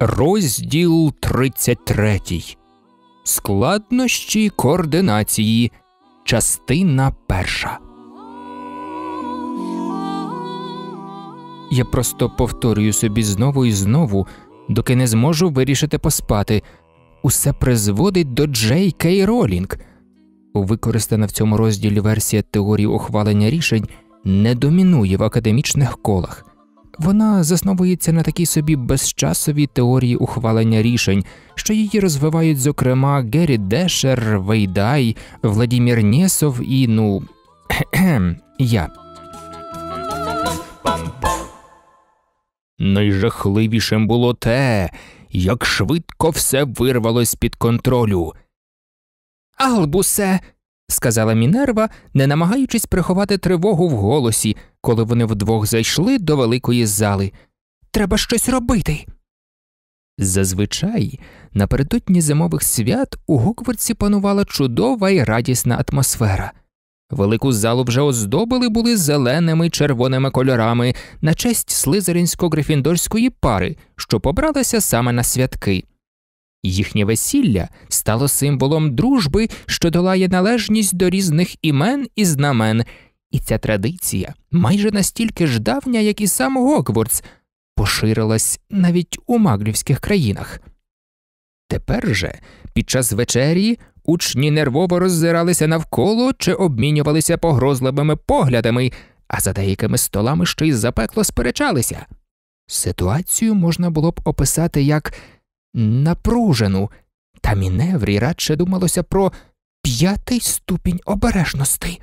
Розділ 33. Складнощі координації. Частина перша. Я просто повторюю собі знову і знову, доки не зможу вирішити поспати. Усе призводить до Джей Кей Ролінг. Використана в цьому розділі версія теорії ухвалення рішень не домінує в академічних колах. Вона засновується на такій собі безчасовій теорії ухвалення рішень, що її розвивають, зокрема, Геррі Дешер, Вейдай, Владімір Нєсов і ну я. Найжахливішим було те, як швидко все вирвалось під контролю. Албусе, сказала Мінерва, не намагаючись приховати тривогу в голосі, коли вони вдвох зайшли до великої зали. Треба щось робити. Зазвичай напередодні зимових свят у Гоквардсі панувала чудова і радісна атмосфера. Велику залу вже оздобили були зеленими червоними кольорами на честь слизеринсько-грифіндорської пари, що побралася саме на святки. Їхнє весілля стало символом дружби, що долає належність до різних імен і знамен, і ця традиція, майже настільки ж давня, як і сам Гоквордс, поширилась навіть у маглівських країнах. Тепер же, під час вечері, учні нервово роззиралися навколо чи обмінювалися погрозливими поглядами, а за деякими столами ще й запекло сперечалися. Ситуацію можна було б описати як напружену, та міневрі радше думалося про п'ятий ступінь обережностей.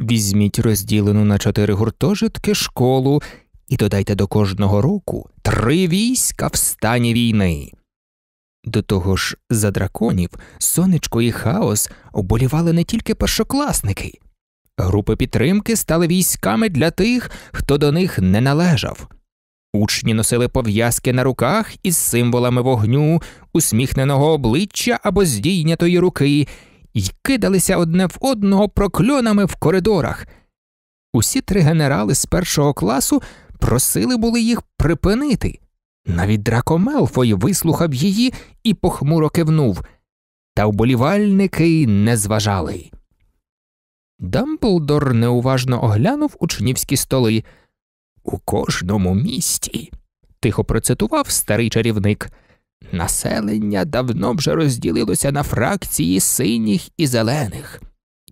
Візьміть розділену на чотири гуртожитки школу і додайте до кожного року три війська в стані війни. До того ж, за драконів, сонечко і хаос оболівали не тільки першокласники, групи підтримки стали військами для тих, хто до них не належав. Учні носили пов'язки на руках із символами вогню, усміхненого обличчя або здійнятої руки, і кидалися одне в одного прокльонами в коридорах. Усі три генерали з першого класу просили були їх припинити. Навіть драко Мелфой вислухав її і похмуро кивнув, та вболівальники не зважали. Дамблдор неуважно оглянув учнівські столи. У кожному місті, тихо процитував старий чарівник. Населення давно вже розділилося на фракції синіх і зелених,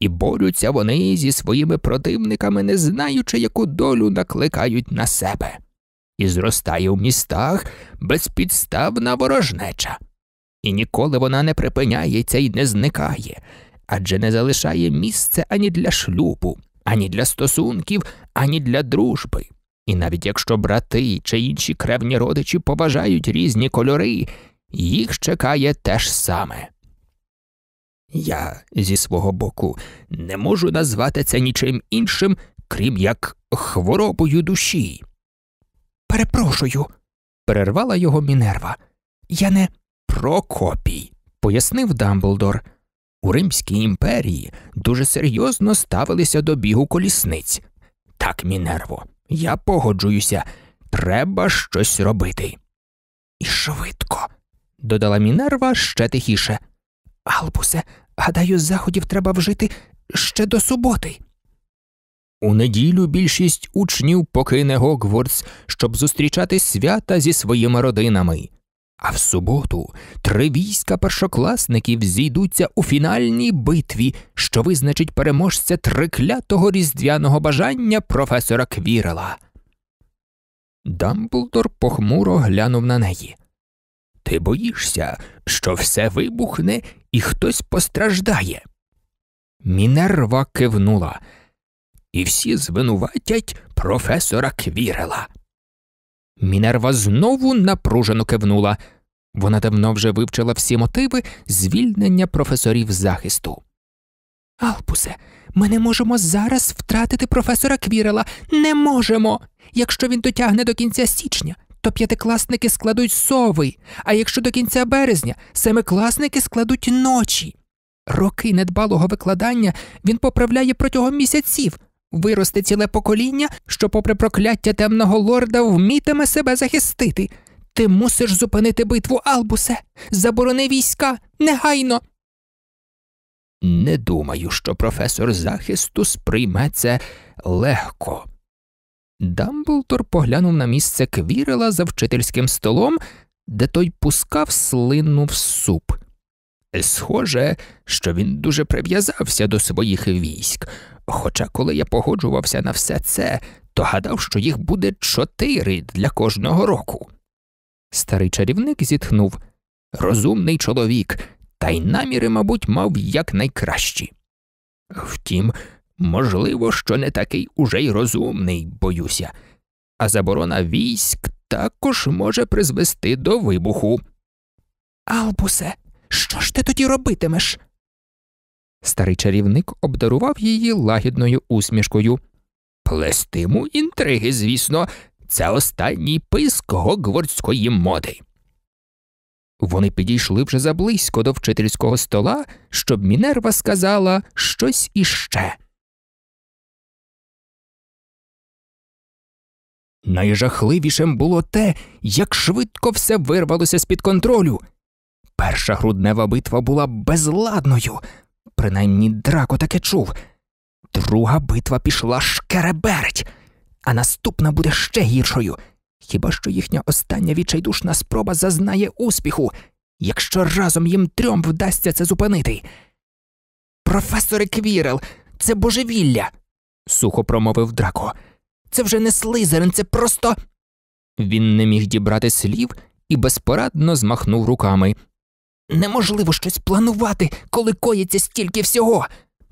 і борються вони зі своїми противниками, не знаючи, яку долю накликають на себе і зростає в містах безпідставна ворожнеча. І ніколи вона не припиняється і не зникає, адже не залишає місце ані для шлюбу, ані для стосунків, ані для дружби. І навіть якщо брати чи інші кревні родичі поважають різні кольори, їх чекає те ж саме. Я зі свого боку не можу назвати це нічим іншим, крім як хворобою душі. Перепрошую, перервала його Мінерва. Я не Прокопій, пояснив Дамблдор. У Римській імперії дуже серйозно ставилися до бігу колісниць. Так, Мінерво, я погоджуюся, треба щось робити. І швидко, додала Мінерва ще тихіше. Албусе, гадаю, заходів треба вжити ще до суботи. У неділю більшість учнів покине Гогвордс, щоб зустрічати свята зі своїми родинами. А в суботу три війська першокласників зійдуться у фінальній битві, що визначить переможця триклятого різдвяного бажання професора Квірела. Дамблдор похмуро глянув на неї. Ти боїшся, що все вибухне і хтось постраждає. Мінерва кивнула і всі звинуватять професора Квірела. Мінерва знову напружено кивнула. Вона давно вже вивчила всі мотиви звільнення професорів захисту. Алпусе, ми не можемо зараз втратити професора Квірела. Не можемо. Якщо він дотягне до кінця січня, то п'ятикласники складуть сови, а якщо до кінця березня семикласники складуть ночі. Роки недбалого викладання він поправляє протягом місяців, Виросте ціле покоління, що, попри прокляття темного лорда, вмітиме себе захистити. Ти мусиш зупинити битву, Албусе, заборони війська негайно. Не думаю, що професор захисту сприйме це легко. Дамблдор поглянув на місце квірела за вчительським столом, де той пускав слину в суп. Схоже, що він дуже прив'язався до своїх військ, Хоча, коли я погоджувався на все це, то гадав, що їх буде чотири для кожного року. Старий чарівник зітхнув розумний чоловік, та й наміри, мабуть, мав якнайкращі. Втім, можливо, що не такий уже й розумний, боюся, а заборона військ також може призвести до вибуху. Албусе, що ж ти тоді робитимеш? Старий чарівник обдарував її лагідною усмішкою. Плестиму інтриги, звісно, це останній писк гогвардської моди. Вони підійшли вже заблизько до вчительського стола, щоб Мінерва сказала щось іще. Найжахливішим було те, як швидко все вирвалося з під контролю. Перша груднева битва була безладною. Принаймні драко таке чув. Друга битва пішла шкереберть, а наступна буде ще гіршою. Хіба що їхня остання відчайдушна спроба зазнає успіху, якщо разом їм трьом вдасться це зупинити. Професоре Квірел, це божевілля, сухо промовив драко. Це вже не слизерин, це просто. Він не міг дібрати слів і безпорадно змахнув руками. Неможливо щось планувати, коли коїться стільки всього.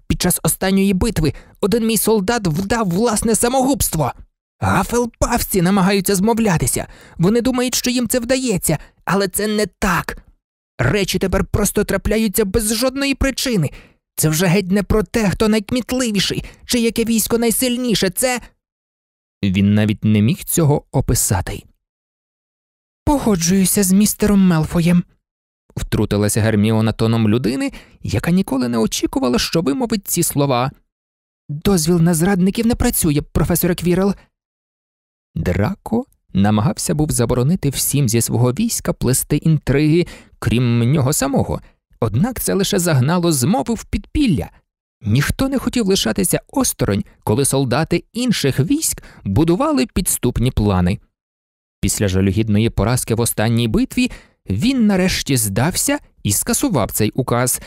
Під час останньої битви один мій солдат вдав власне самогубство. Гафелпавці намагаються змовлятися. Вони думають, що їм це вдається, але це не так. Речі тепер просто трапляються без жодної причини. Це вже геть не про те, хто найкмітливіший, чи яке військо найсильніше, це. Він навіть не міг цього описати. Погоджуюся з містером Мелфоєм втрутилася Герміона тоном людини, яка ніколи не очікувала, що вимовить ці слова. Дозвіл на зрадників не працює, професор Квірел. Драко намагався був заборонити всім зі свого війська плести інтриги, крім нього самого, однак це лише загнало змови в підпілля. Ніхто не хотів лишатися осторонь, коли солдати інших військ будували підступні плани. Після жалюгідної поразки в останній битві він нарешті здався і скасував цей указ.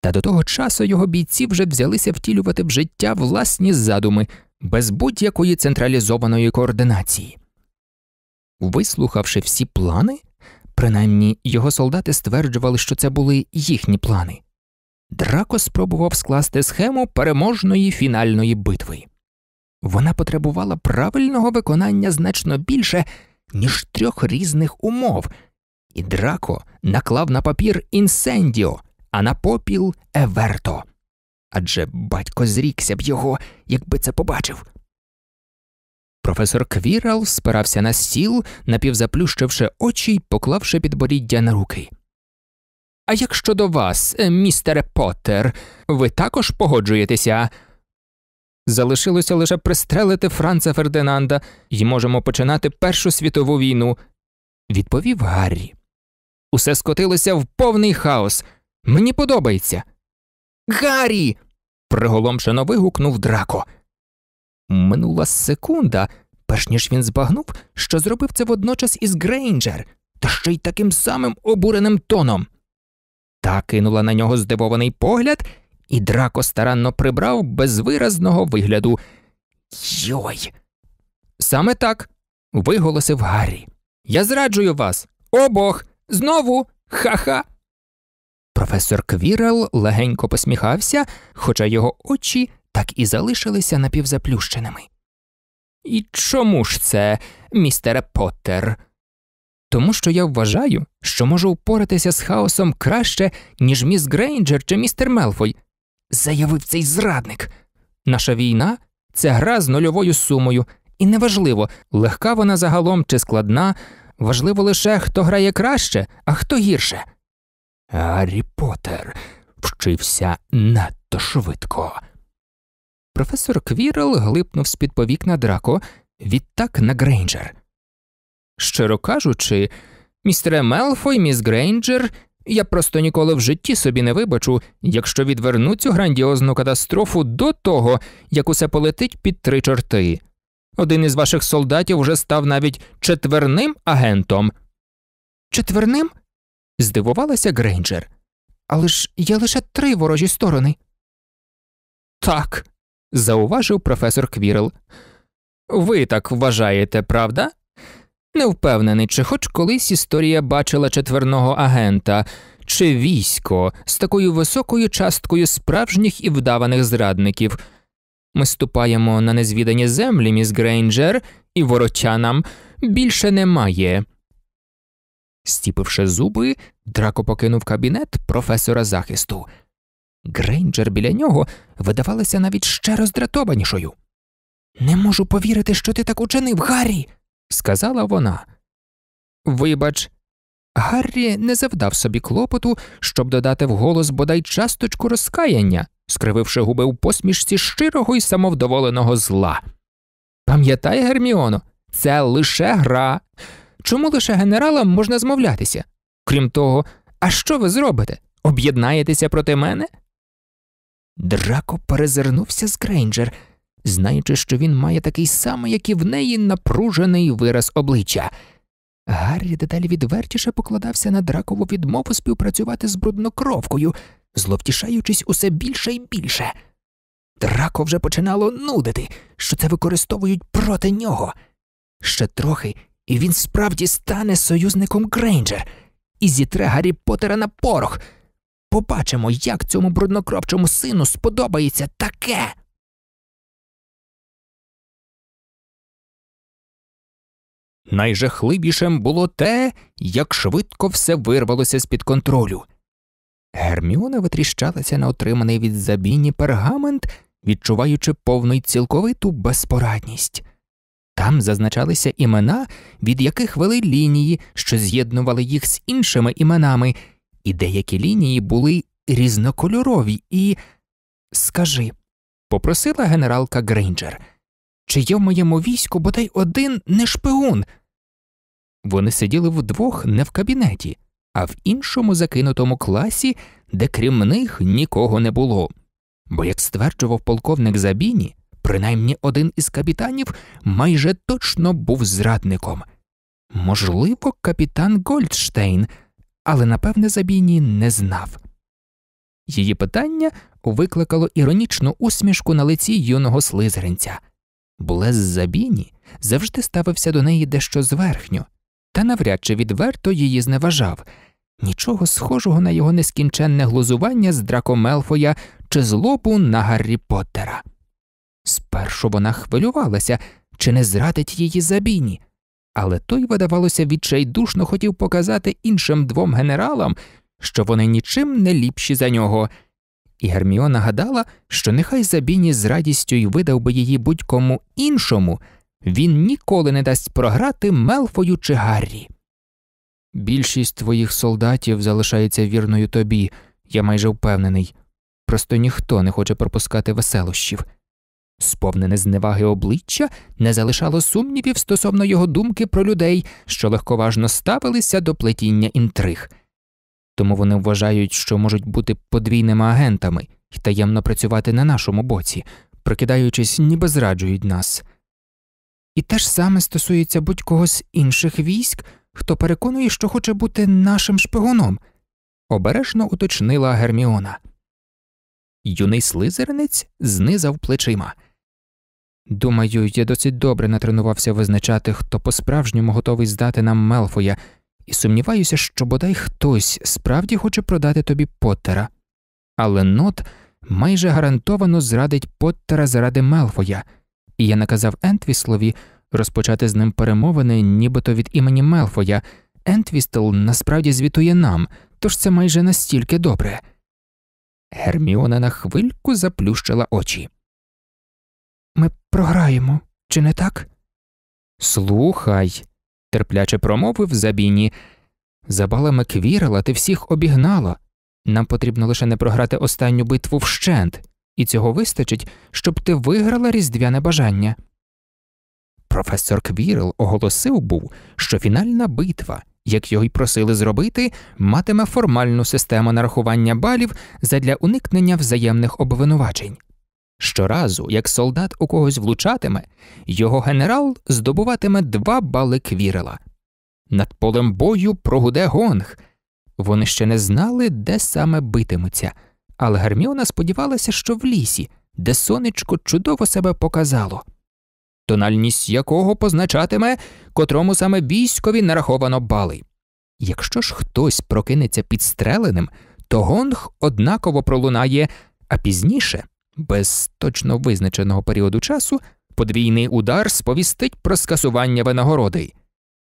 Та до того часу його бійці вже взялися втілювати в життя власні задуми без будь-якої централізованої координації. Вислухавши всі плани, принаймні його солдати стверджували, що це були їхні плани. Драко спробував скласти схему переможної фінальної битви. Вона потребувала правильного виконання значно більше, ніж трьох різних умов, і Драко наклав на папір інсендіо, а на попіл Еверто. Адже батько зрікся б його, якби це побачив. Професор Квірал спирався на стіл, напівзаплющивши очі й поклавши підборіддя на руки. А як щодо вас, е, містере Поттер, ви також погоджуєтеся? Залишилося лише пристрелити Франца Фердинанда і можемо починати Першу світову війну, відповів Гаррі усе скотилося в повний хаос. Мені подобається. Гаррі. приголомшено вигукнув драко. Минула секунда, перш ніж він збагнув, що зробив це водночас із Грейнджер, та ще й таким самим обуреним тоном. Та кинула на нього здивований погляд, і драко старанно прибрав безвиразного вигляду. Йой. Саме так, виголосив Гаррі. Я зраджую вас, обох. Знову ха-ха. Професор Квірел легенько посміхався, хоча його очі так і залишилися напівзаплющеними. І чому ж це, містере Поттер?» Тому що я вважаю, що можу впоратися з хаосом краще, ніж міс Грейнджер чи містер Мелфой, заявив цей зрадник. Наша війна це гра з нульовою сумою, і неважливо, легка вона загалом чи складна, Важливо лише, хто грає краще, а хто гірше. Гаррі Поттер вчився надто швидко. Професор Квірл глипнув з під повік на драко, відтак на Грейнджер. Щиро кажучи, містере Мелфой, міс Грейнджер, я просто ніколи в житті собі не вибачу, якщо відверну цю грандіозну катастрофу до того, як усе полетить під три чорти. Один із ваших солдатів уже став навіть четверним агентом. Четверним? здивувалася Грейнджер. Але ж є лише три ворожі сторони. Так, зауважив професор Квірл. Ви так вважаєте, правда? Не впевнений, чи хоч колись історія бачила четверного агента, чи військо з такою високою часткою справжніх і вдаваних зрадників. Ми ступаємо на незвідані землі, міс Грейнджер, і вороча нам більше немає. Стіпивши зуби, драко покинув кабінет професора захисту. Грейнджер біля нього видавалася навіть ще роздратованішою. Не можу повірити, що ти так учинив, Гаррі, сказала вона. Вибач, Гаррі не завдав собі клопоту, щоб додати в голос бодай часточку розкаяння скрививши губи у посмішці щирого і самовдоволеного зла. Пам'ятай, Герміоно, це лише гра. Чому лише генералам можна змовлятися? Крім того, а що ви зробите? Об'єднаєтеся проти мене? Драко перезирнувся з Грейнджер, знаючи, що він має такий самий, як і в неї, напружений вираз обличчя. Гаррі дедалі відвертіше покладався на дракову відмову співпрацювати з бруднокровкою, зловтішаючись усе більше і більше. Драко вже починало нудити, що це використовують проти нього. Ще трохи, і він справді стане союзником Грейнджер і зітре Гаррі Поттера на порох. Побачимо, як цьому бруднокровчому сину сподобається таке. Найжахливішим було те, як швидко все вирвалося з під контролю. Герміона витріщалася на отриманий від забіні пергамент, відчуваючи повну й цілковиту безпорадність. Там зазначалися імена, від яких вели лінії, що з'єднували їх з іншими іменами, і деякі лінії були різнокольорові і. Скажи, попросила генералка Грейнджер, чи є в моєму війську бодай один не шпигун? Вони сиділи вдвох не в кабінеті а в іншому закинутому класі, де крім них нікого не було. Бо, як стверджував полковник Забіні, принаймні один із капітанів майже точно був зрадником. Можливо, капітан Гольдштейн, але напевне Забіні не знав. Її питання викликало іронічну усмішку на лиці юного слизеринця. Булес Забіні завжди ставився до неї дещо зверхньо, та навряд чи відверто її зневажав. Нічого схожого на його нескінченне глузування з Драко Мелфоя чи злобу на Гаррі Поттера. Спершу вона хвилювалася, чи не зрадить її забіні, але той, видавалося, відчайдушно хотів показати іншим двом генералам, що вони нічим не ліпші за нього. І Герміона гадала, що нехай забіні з радістю й видав би її будь-кому іншому, він ніколи не дасть програти Мелфою чи Гаррі. Більшість твоїх солдатів залишається вірною тобі, я майже впевнений. Просто ніхто не хоче пропускати веселощів. Сповнене зневаги обличчя не залишало сумнівів стосовно його думки про людей, що легковажно ставилися до плетіння інтриг, тому вони вважають, що можуть бути подвійними агентами і таємно працювати на нашому боці, прокидаючись, ніби зраджують нас. І те ж саме стосується будь-кого з інших військ, хто переконує, що хоче бути нашим шпигуном, обережно уточнила Герміона. Юний слизеринець знизав плечима. Думаю, я досить добре натренувався визначати, хто по справжньому готовий здати нам Мелфоя, і сумніваюся, що бодай хтось справді хоче продати тобі Поттера. Але нот майже гарантовано зрадить Поттера заради Мелфоя і я наказав Ентвіслові розпочати з ним перемовини, нібито від імені Мелфоя. Ентвістл насправді звітує нам, тож це майже настільки добре. Герміона на хвильку заплющила очі. Ми програємо, чи не так? Слухай, терпляче промовив Забіні. Забалами квірила, ти всіх обігнала. Нам потрібно лише не програти останню битву вщент і цього вистачить, щоб ти виграла різдвяне бажання. Професор Квірл оголосив був, що фінальна битва, як його й просили зробити, матиме формальну систему нарахування балів задля уникнення взаємних обвинувачень. Щоразу, як солдат у когось влучатиме, його генерал здобуватиме два бали квірела. Над полем бою прогуде гонг. Вони ще не знали, де саме битимуться але Герміона сподівалася, що в лісі, де сонечко чудово себе показало, тональність якого позначатиме, котрому саме військові нараховано бали. Якщо ж хтось прокинеться підстреленим, то гонг однаково пролунає, а пізніше, без точно визначеного періоду часу, подвійний удар сповістить про скасування винагороди.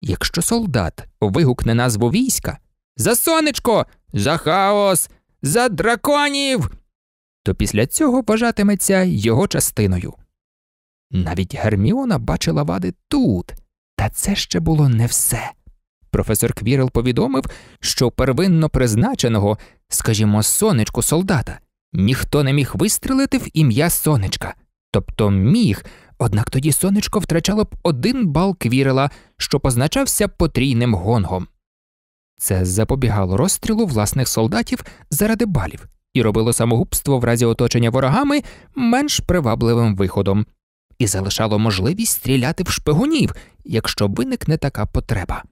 Якщо солдат вигукне назву війська за сонечко, за хаос, за драконів! То після цього вважатиметься його частиною. Навіть Герміона бачила вади тут, та це ще було не все. Професор Квірел повідомив, що первинно призначеного, скажімо, сонечку солдата, ніхто не міг вистрілити в ім'я сонечка, тобто міг, однак тоді сонечко втрачало б один бал квірела, що позначався потрійним гонгом. Це запобігало розстрілу власних солдатів заради балів і робило самогубство в разі оточення ворогами менш привабливим виходом, і залишало можливість стріляти в шпигунів, якщо виникне така потреба.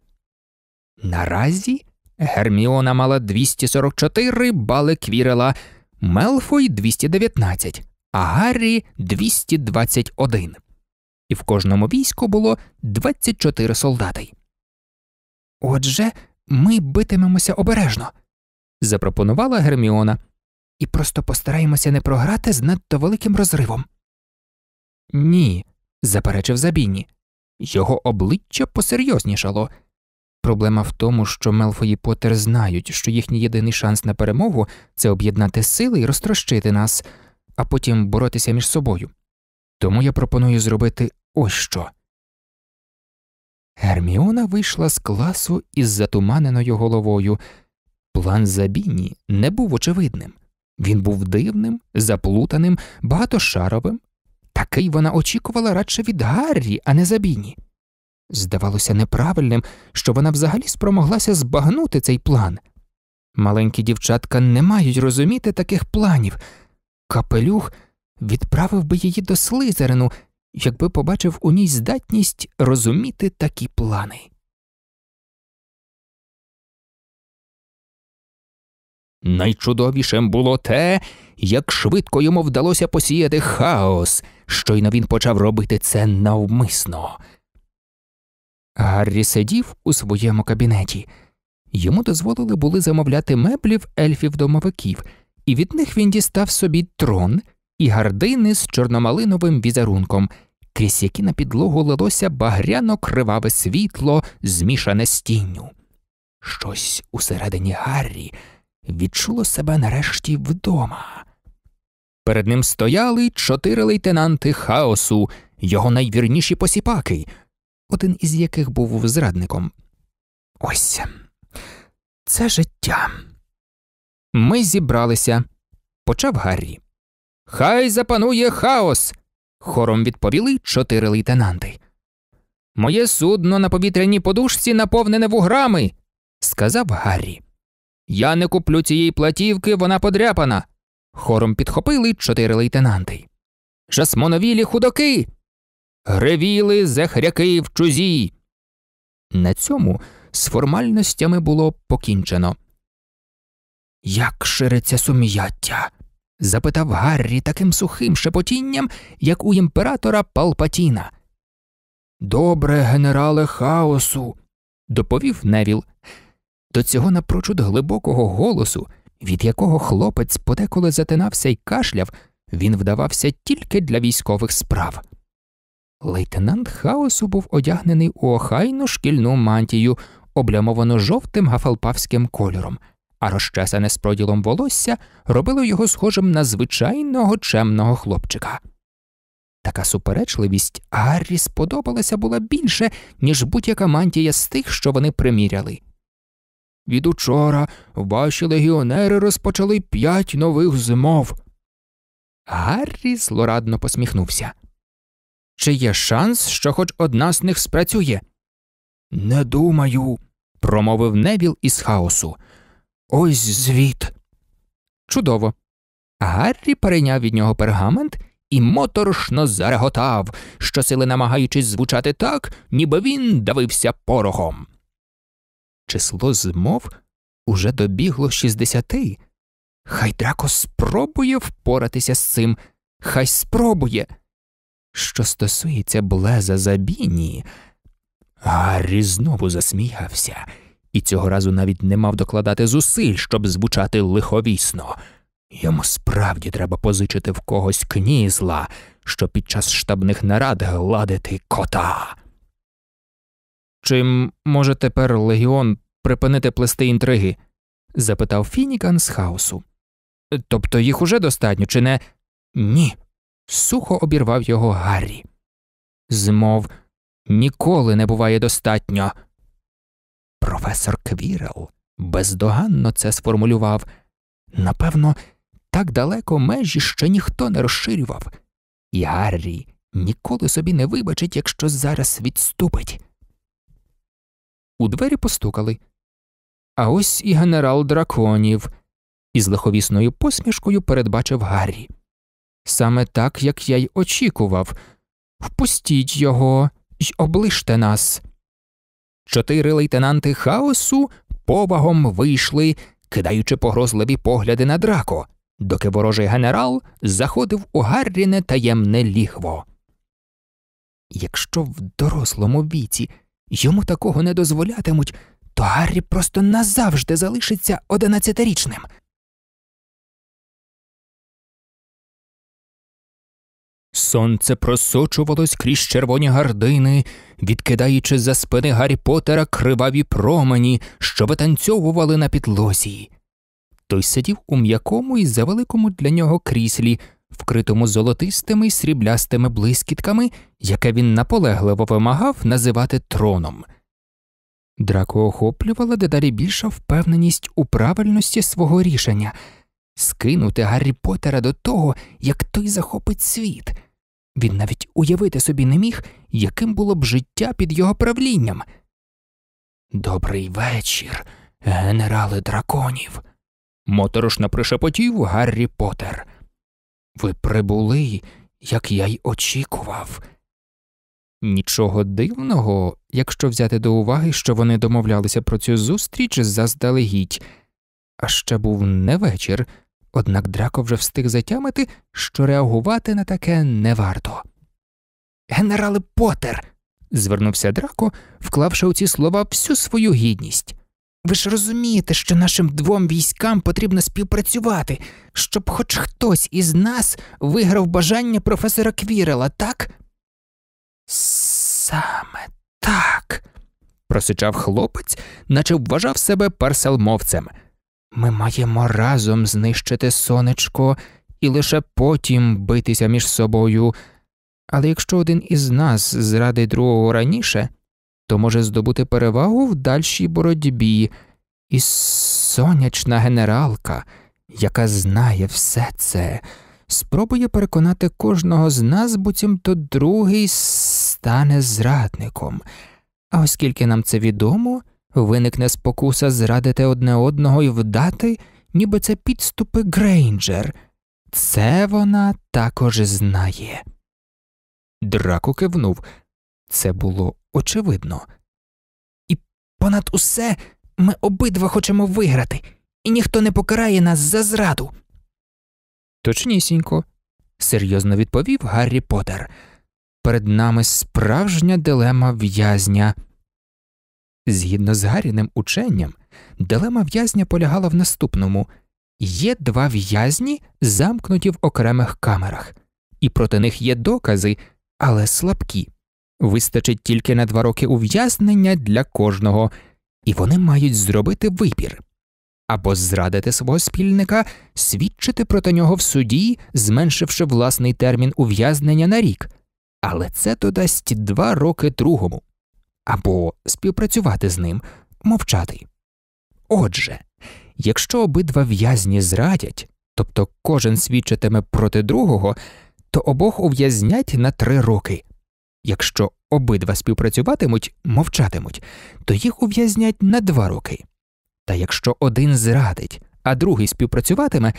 Наразі Герміона мала 244 бали квірела, Мелфой 219, а Гаррі 221. І в кожному війську було 24 солдати. Отже. Ми битимемося обережно, запропонувала Герміона, і просто постараємося не програти з надто великим розривом. Ні, заперечив Забіні. Його обличчя посерйознішало. Проблема в тому, що Мелфої Поттер знають, що їхній єдиний шанс на перемогу це об'єднати сили і розтрощити нас, а потім боротися між собою. Тому я пропоную зробити ось що. Герміона вийшла з класу із затуманеною головою. План Забіні не був очевидним. Він був дивним, заплутаним, багатошаровим. Такий вона очікувала радше від Гаррі, а не Забіні. Здавалося неправильним, що вона взагалі спромоглася збагнути цей план. Маленькі дівчатка не мають розуміти таких планів. Капелюх відправив би її до слизерину якби побачив у ній здатність розуміти такі плани. Найчудовішим було те, як швидко йому вдалося посіяти хаос, щойно він почав робити це навмисно. Гаррі сидів у своєму кабінеті. Йому дозволили були замовляти меблів ельфів домовиків, і від них він дістав собі трон, і гардини з чорномалиновим візерунком, крізь які на підлогу лилося багряно криваве світло, змішане з тінню. Щось усередині Гаррі відчуло себе нарешті вдома. Перед ним стояли чотири лейтенанти хаосу, його найвірніші посіпаки, один із яких був зрадником. Ось це життя. Ми зібралися, почав Гаррі. Хай запанує хаос. хором відповіли чотири лейтенанти. Моє судно на повітряній подушці наповнене вуграми, сказав Гаррі. Я не куплю цієї платівки, вона подряпана. Хором підхопили чотири лейтенанти. Жасмоновілі худоки. Гревіли захряки в чузі. На цьому з формальностями було покінчено. Як шириться сум'яття запитав Гаррі таким сухим шепотінням, як у імператора Палпатіна. Добре, генерале хаосу, доповів Невіл. До цього напрочуд глибокого голосу, від якого хлопець подеколи затинався й кашляв, він вдавався тільки для військових справ. Лейтенант хаосу був одягнений у охайну шкільну мантію, облямовану жовтим гафалпавським кольором а розчесане з проділом волосся робило його схожим на звичайного чемного хлопчика. Така суперечливість Гаррі сподобалася була більше, ніж будь-яка мантія з тих, що вони приміряли. Від учора ваші легіонери розпочали п'ять нових змов. Гаррі злорадно посміхнувся. Чи є шанс, що хоч одна з них спрацює? Не думаю, промовив Невіл із хаосу. Ось звіт. Чудово. Гаррі перейняв від нього пергамент і моторошно зареготав, щосили намагаючись звучати так, ніби він давився порохом. Число змов уже добігло шістдесяти. Хай драко спробує впоратися з цим, хай спробує. Що стосується Блеза Забіні, Гаррі знову засміявся і цього разу навіть не мав докладати зусиль, щоб звучати лиховісно. Йому справді треба позичити в когось кнізла, що під час штабних нарад гладити кота. Чим може тепер легіон припинити плести інтриги? запитав Фінікан з хаосу. Тобто їх уже достатньо, чи не? Ні. Сухо обірвав його Гаррі. Змов ніколи не буває достатньо. Професор Квірел бездоганно це сформулював. Напевно, так далеко межі ще ніхто не розширював, і Гаррі ніколи собі не вибачить, якщо зараз відступить. У двері постукали. А ось і генерал драконів, із лиховісною посмішкою передбачив Гаррі. Саме так, як я й очікував. Впустіть його й облиште нас чотири лейтенанти хаосу повагом вийшли, кидаючи погрозливі погляди на драко, доки ворожий генерал заходив у Гарріне таємне лігво. Якщо в дорослому віці йому такого не дозволятимуть, то Гаррі просто назавжди залишиться одинадцятирічним. Сонце просочувалось крізь червоні гардини, відкидаючи за спини Гаррі Поттера криваві промені, що витанцьовували на підлозі. Той сидів у м'якому і завеликому для нього кріслі, вкритому золотистими й сріблястими блискітками, яке він наполегливо вимагав називати троном. Драко охоплювала дедалі більша впевненість у правильності свого рішення. Скинути Гаррі Поттера до того, як той захопить світ. Він навіть уявити собі не міг, яким було б життя під його правлінням. Добрий вечір, генерали драконів. Моторошно пришепотів Гаррі Поттер. Ви прибули, як я й очікував. Нічого дивного, якщо взяти до уваги, що вони домовлялися про цю зустріч заздалегідь, а ще був не вечір, Однак драко вже встиг затямити, що реагувати на таке не варто. Генерал Поттер!» – звернувся драко, вклавши у ці слова всю свою гідність. Ви ж розумієте, що нашим двом військам потрібно співпрацювати, щоб хоч хтось із нас виграв бажання професора Квірела, так? Саме так, просичав хлопець, наче вважав себе парселмовцем – ми маємо разом знищити сонечко і лише потім битися між собою. Але якщо один із нас зрадить другого раніше, то може здобути перевагу в дальшій боротьбі. І сонячна генералка, яка знає все це, спробує переконати кожного з нас, буцімто другий стане зрадником. А оскільки нам це відомо, Виникне спокуса зрадити одне одного і вдати, ніби це підступи Грейнджер. Це вона також знає. Драко кивнув. Це було очевидно. І понад усе ми обидва хочемо виграти, і ніхто не покарає нас за зраду. Точнісінько, серйозно відповів Гаррі Поттер. Перед нами справжня дилема в'язня. Згідно з Гаріним ученням, дилема в'язня полягала в наступному є два в'язні, замкнуті в окремих камерах, і проти них є докази, але слабкі. Вистачить тільки на два роки ув'язнення для кожного, і вони мають зробити вибір або зрадити свого спільника, свідчити проти нього в суді, зменшивши власний термін ув'язнення на рік, але це додасть два роки другому або співпрацювати з ним, мовчати. Отже, якщо обидва в'язні зрадять, тобто кожен свідчитиме проти другого, то обох ув'язнять на три роки. Якщо обидва співпрацюватимуть, мовчатимуть, то їх ув'язнять на два роки. Та якщо один зрадить, а другий співпрацюватиме,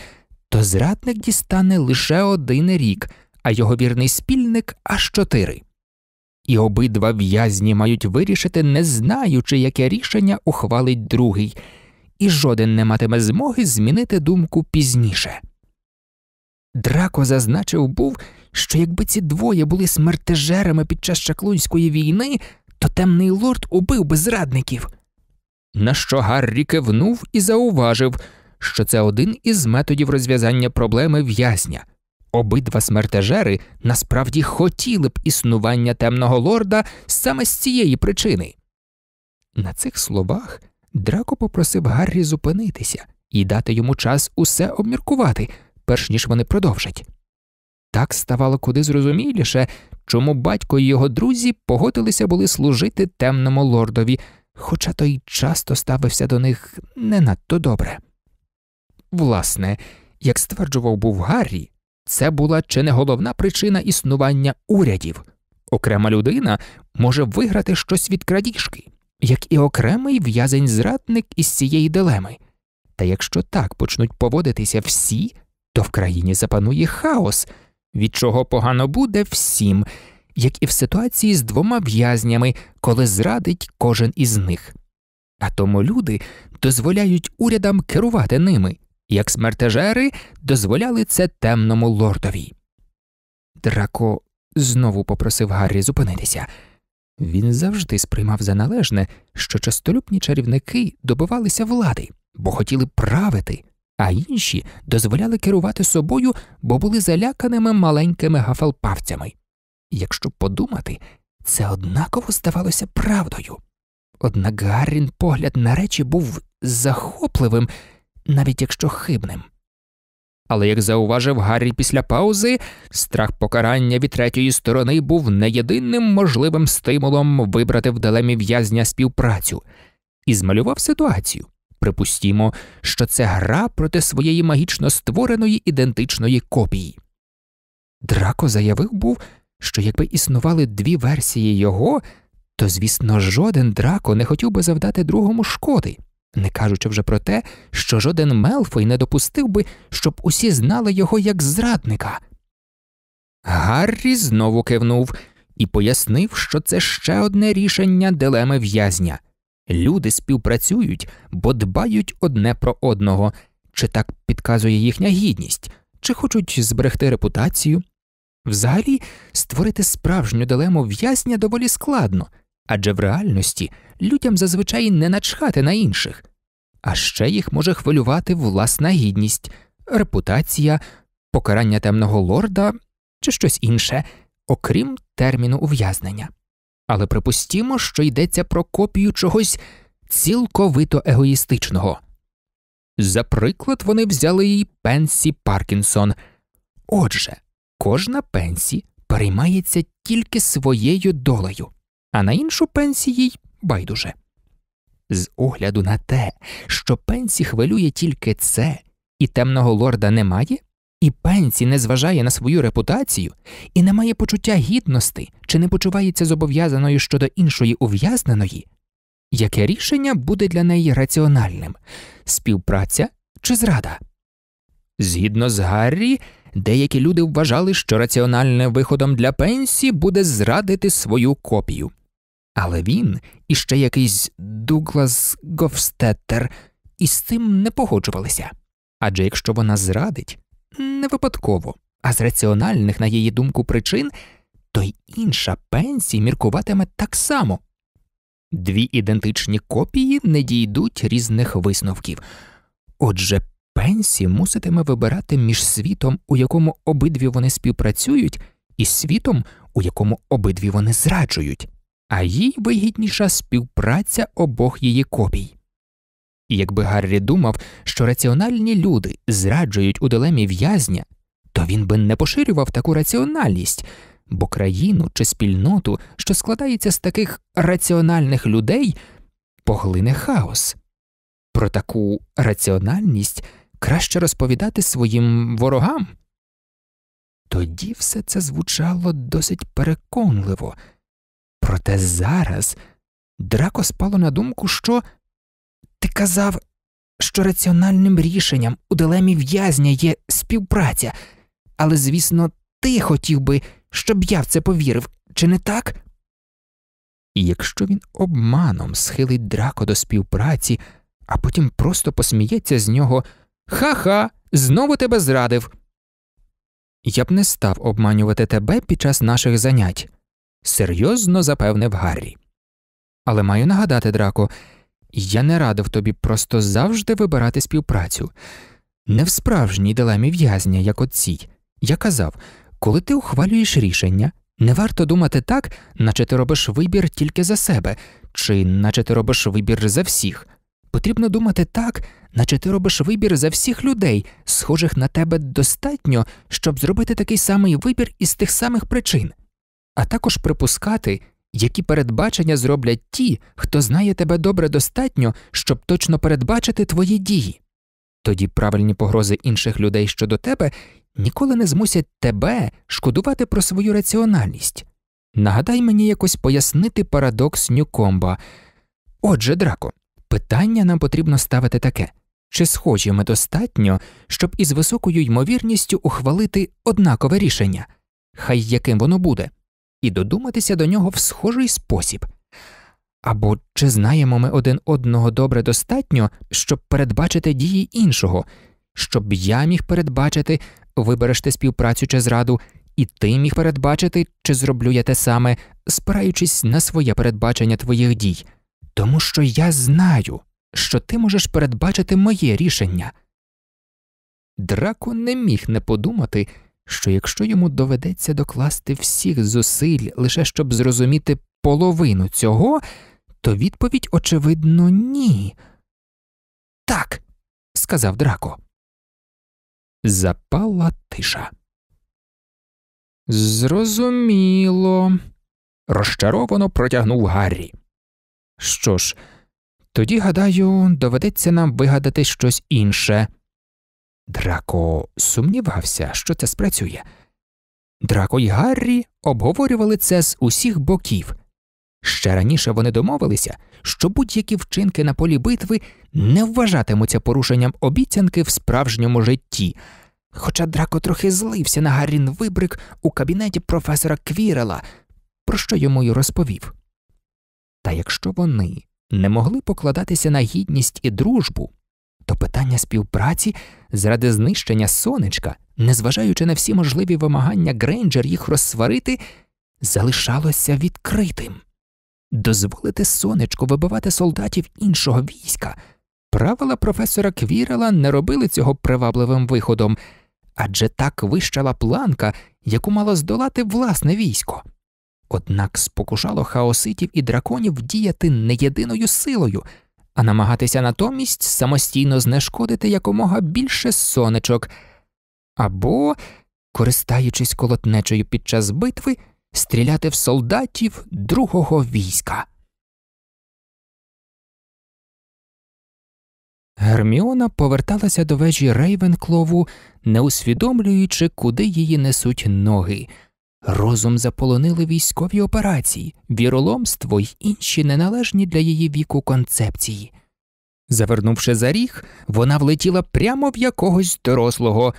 то зрадник дістане лише один рік, а його вірний спільник аж чотири і обидва в'язні мають вирішити, не знаючи, яке рішення ухвалить другий, і жоден не матиме змоги змінити думку пізніше. Драко зазначив був, що якби ці двоє були смертежерами під час Чаклунської війни, то темний лорд убив би зрадників. На що Гаррі кивнув і зауважив, що це один із методів розв'язання проблеми в'язня. Обидва смертежери насправді хотіли б існування темного лорда саме з цієї причини. На цих словах Драко попросив Гаррі зупинитися і дати йому час усе обміркувати, перш ніж вони продовжать. Так ставало куди зрозуміліше, чому батько і його друзі погодилися були служити темному лордові, хоча той часто ставився до них не надто добре. Власне, як стверджував був Гаррі. Це була чи не головна причина існування урядів. Окрема людина може виграти щось від крадіжки, як і окремий в'язень зрадник із цієї дилеми. Та якщо так почнуть поводитися всі, то в країні запанує хаос, від чого погано буде всім, як і в ситуації з двома в'язнями, коли зрадить кожен із них. А тому люди дозволяють урядам керувати ними як смертежери дозволяли це темному лордові. Драко знову попросив Гаррі зупинитися. Він завжди сприймав за належне, що частолюбні чарівники добивалися влади, бо хотіли правити, а інші дозволяли керувати собою, бо були заляканими маленькими гафалпавцями. Якщо подумати, це однаково здавалося правдою. Однак Гаррін погляд на речі був захопливим навіть якщо хибним. Але як зауважив Гаррі після паузи, страх покарання від третьої сторони був не єдиним можливим стимулом вибрати в дилемі в'язня співпрацю і змалював ситуацію. Припустімо, що це гра проти своєї магічно створеної ідентичної копії. Драко заявив був, що якби існували дві версії його, то, звісно, жоден драко не хотів би завдати другому шкоди не кажучи вже про те, що жоден Мелфой не допустив би, щоб усі знали його як зрадника. Гаррі знову кивнув і пояснив, що це ще одне рішення дилеми в'язня люди співпрацюють, бо дбають одне про одного, чи так підказує їхня гідність, чи хочуть зберегти репутацію. Взагалі, створити справжню дилему в'язня доволі складно адже в реальності людям зазвичай не начхати на інших, а ще їх може хвилювати власна гідність, репутація, покарання темного лорда чи щось інше, окрім терміну ув'язнення. Але припустімо, що йдеться про копію чогось цілковито егоїстичного. За приклад, вони взяли їй пенсі Паркінсон. Отже, кожна пенсі переймається тільки своєю долею а на іншу пенсі їй байдуже. З огляду на те, що пенсі хвилює тільки це, і темного лорда немає, і пенсі не зважає на свою репутацію, і не має почуття гідності чи не почувається зобов'язаною щодо іншої ув'язненої, яке рішення буде для неї раціональним співпраця чи зрада? Згідно з Гаррі, деякі люди вважали, що раціональним виходом для пенсії буде зрадити свою копію. Але він і ще якийсь Дуглас Говстеттер із цим не погоджувалися. Адже якщо вона зрадить, не випадково, а з раціональних, на її думку, причин, то й інша пенсія міркуватиме так само. Дві ідентичні копії не дійдуть різних висновків. Отже, пенсі муситиме вибирати між світом, у якому обидві вони співпрацюють, і світом, у якому обидві вони зраджують а їй вигідніша співпраця обох її копій. І якби Гаррі думав, що раціональні люди зраджують у дилемі в'язня, то він би не поширював таку раціональність, бо країну чи спільноту, що складається з таких раціональних людей, поглине хаос. Про таку раціональність краще розповідати своїм ворогам. Тоді все це звучало досить переконливо. Проте зараз драко спало на думку, що ти казав, що раціональним рішенням у дилемі в'язня є співпраця, але, звісно, ти хотів би, щоб я в це повірив, чи не так? І якщо він обманом схилить драко до співпраці, а потім просто посміється з нього Ха ха, знову тебе зрадив. Я б не став обманювати тебе під час наших занять серйозно запевнив Гаррі. Але маю нагадати, Драко, я не радив тобі просто завжди вибирати співпрацю. Не в справжній дилемі в'язня, як оці. Я казав, коли ти ухвалюєш рішення, не варто думати так, наче ти робиш вибір тільки за себе, чи наче ти робиш вибір за всіх. Потрібно думати так, наче ти робиш вибір за всіх людей, схожих на тебе достатньо, щоб зробити такий самий вибір із тих самих причин а також припускати, які передбачення зроблять ті, хто знає тебе добре достатньо, щоб точно передбачити твої дії. Тоді правильні погрози інших людей щодо тебе ніколи не змусять тебе шкодувати про свою раціональність. Нагадай мені якось пояснити парадокс Нюкомба. Отже, Драко, питання нам потрібно ставити таке чи схожі ми достатньо, щоб із високою ймовірністю ухвалити однакове рішення, хай яким воно буде і додуматися до нього в схожий спосіб. Або чи знаємо ми один одного добре достатньо, щоб передбачити дії іншого, щоб я міг передбачити, вибереш ти співпрацю чи зраду, і ти міг передбачити, чи зроблю я те саме, спираючись на своє передбачення твоїх дій, тому що я знаю, що ти можеш передбачити моє рішення. Драко не міг не подумати, що якщо йому доведеться докласти всіх зусиль лише щоб зрозуміти половину цього, то відповідь, очевидно, ні. Так, сказав Драко. Запала тиша. Зрозуміло, розчаровано протягнув Гаррі. Що ж, тоді, гадаю, доведеться нам вигадати щось інше. Драко сумнівався, що це спрацює. Драко і Гаррі обговорювали це з усіх боків. Ще раніше вони домовилися, що будь-які вчинки на полі битви не вважатимуться порушенням обіцянки в справжньому житті. Хоча Драко трохи злився на Гаррін вибрик у кабінеті професора Квірела, про що йому й розповів. Та якщо вони не могли покладатися на гідність і дружбу, то питання співпраці заради знищення сонечка, незважаючи на всі можливі вимагання Грейнджер їх розсварити, залишалося відкритим. Дозволити сонечку вибивати солдатів іншого війська. Правила професора Квірела не робили цього привабливим виходом, адже так вищала планка, яку мало здолати власне військо. Однак спокушало хаоситів і драконів діяти не єдиною силою, а намагатися натомість самостійно знешкодити якомога більше сонечок, або, користаючись колотнечею під час битви, стріляти в солдатів другого війська. Герміона поверталася до вежі Рейвенклову, не усвідомлюючи, куди її несуть ноги. Розум заполонили військові операції, віроломство й інші неналежні для її віку концепції. Завернувши за ріг, вона влетіла прямо в якогось дорослого.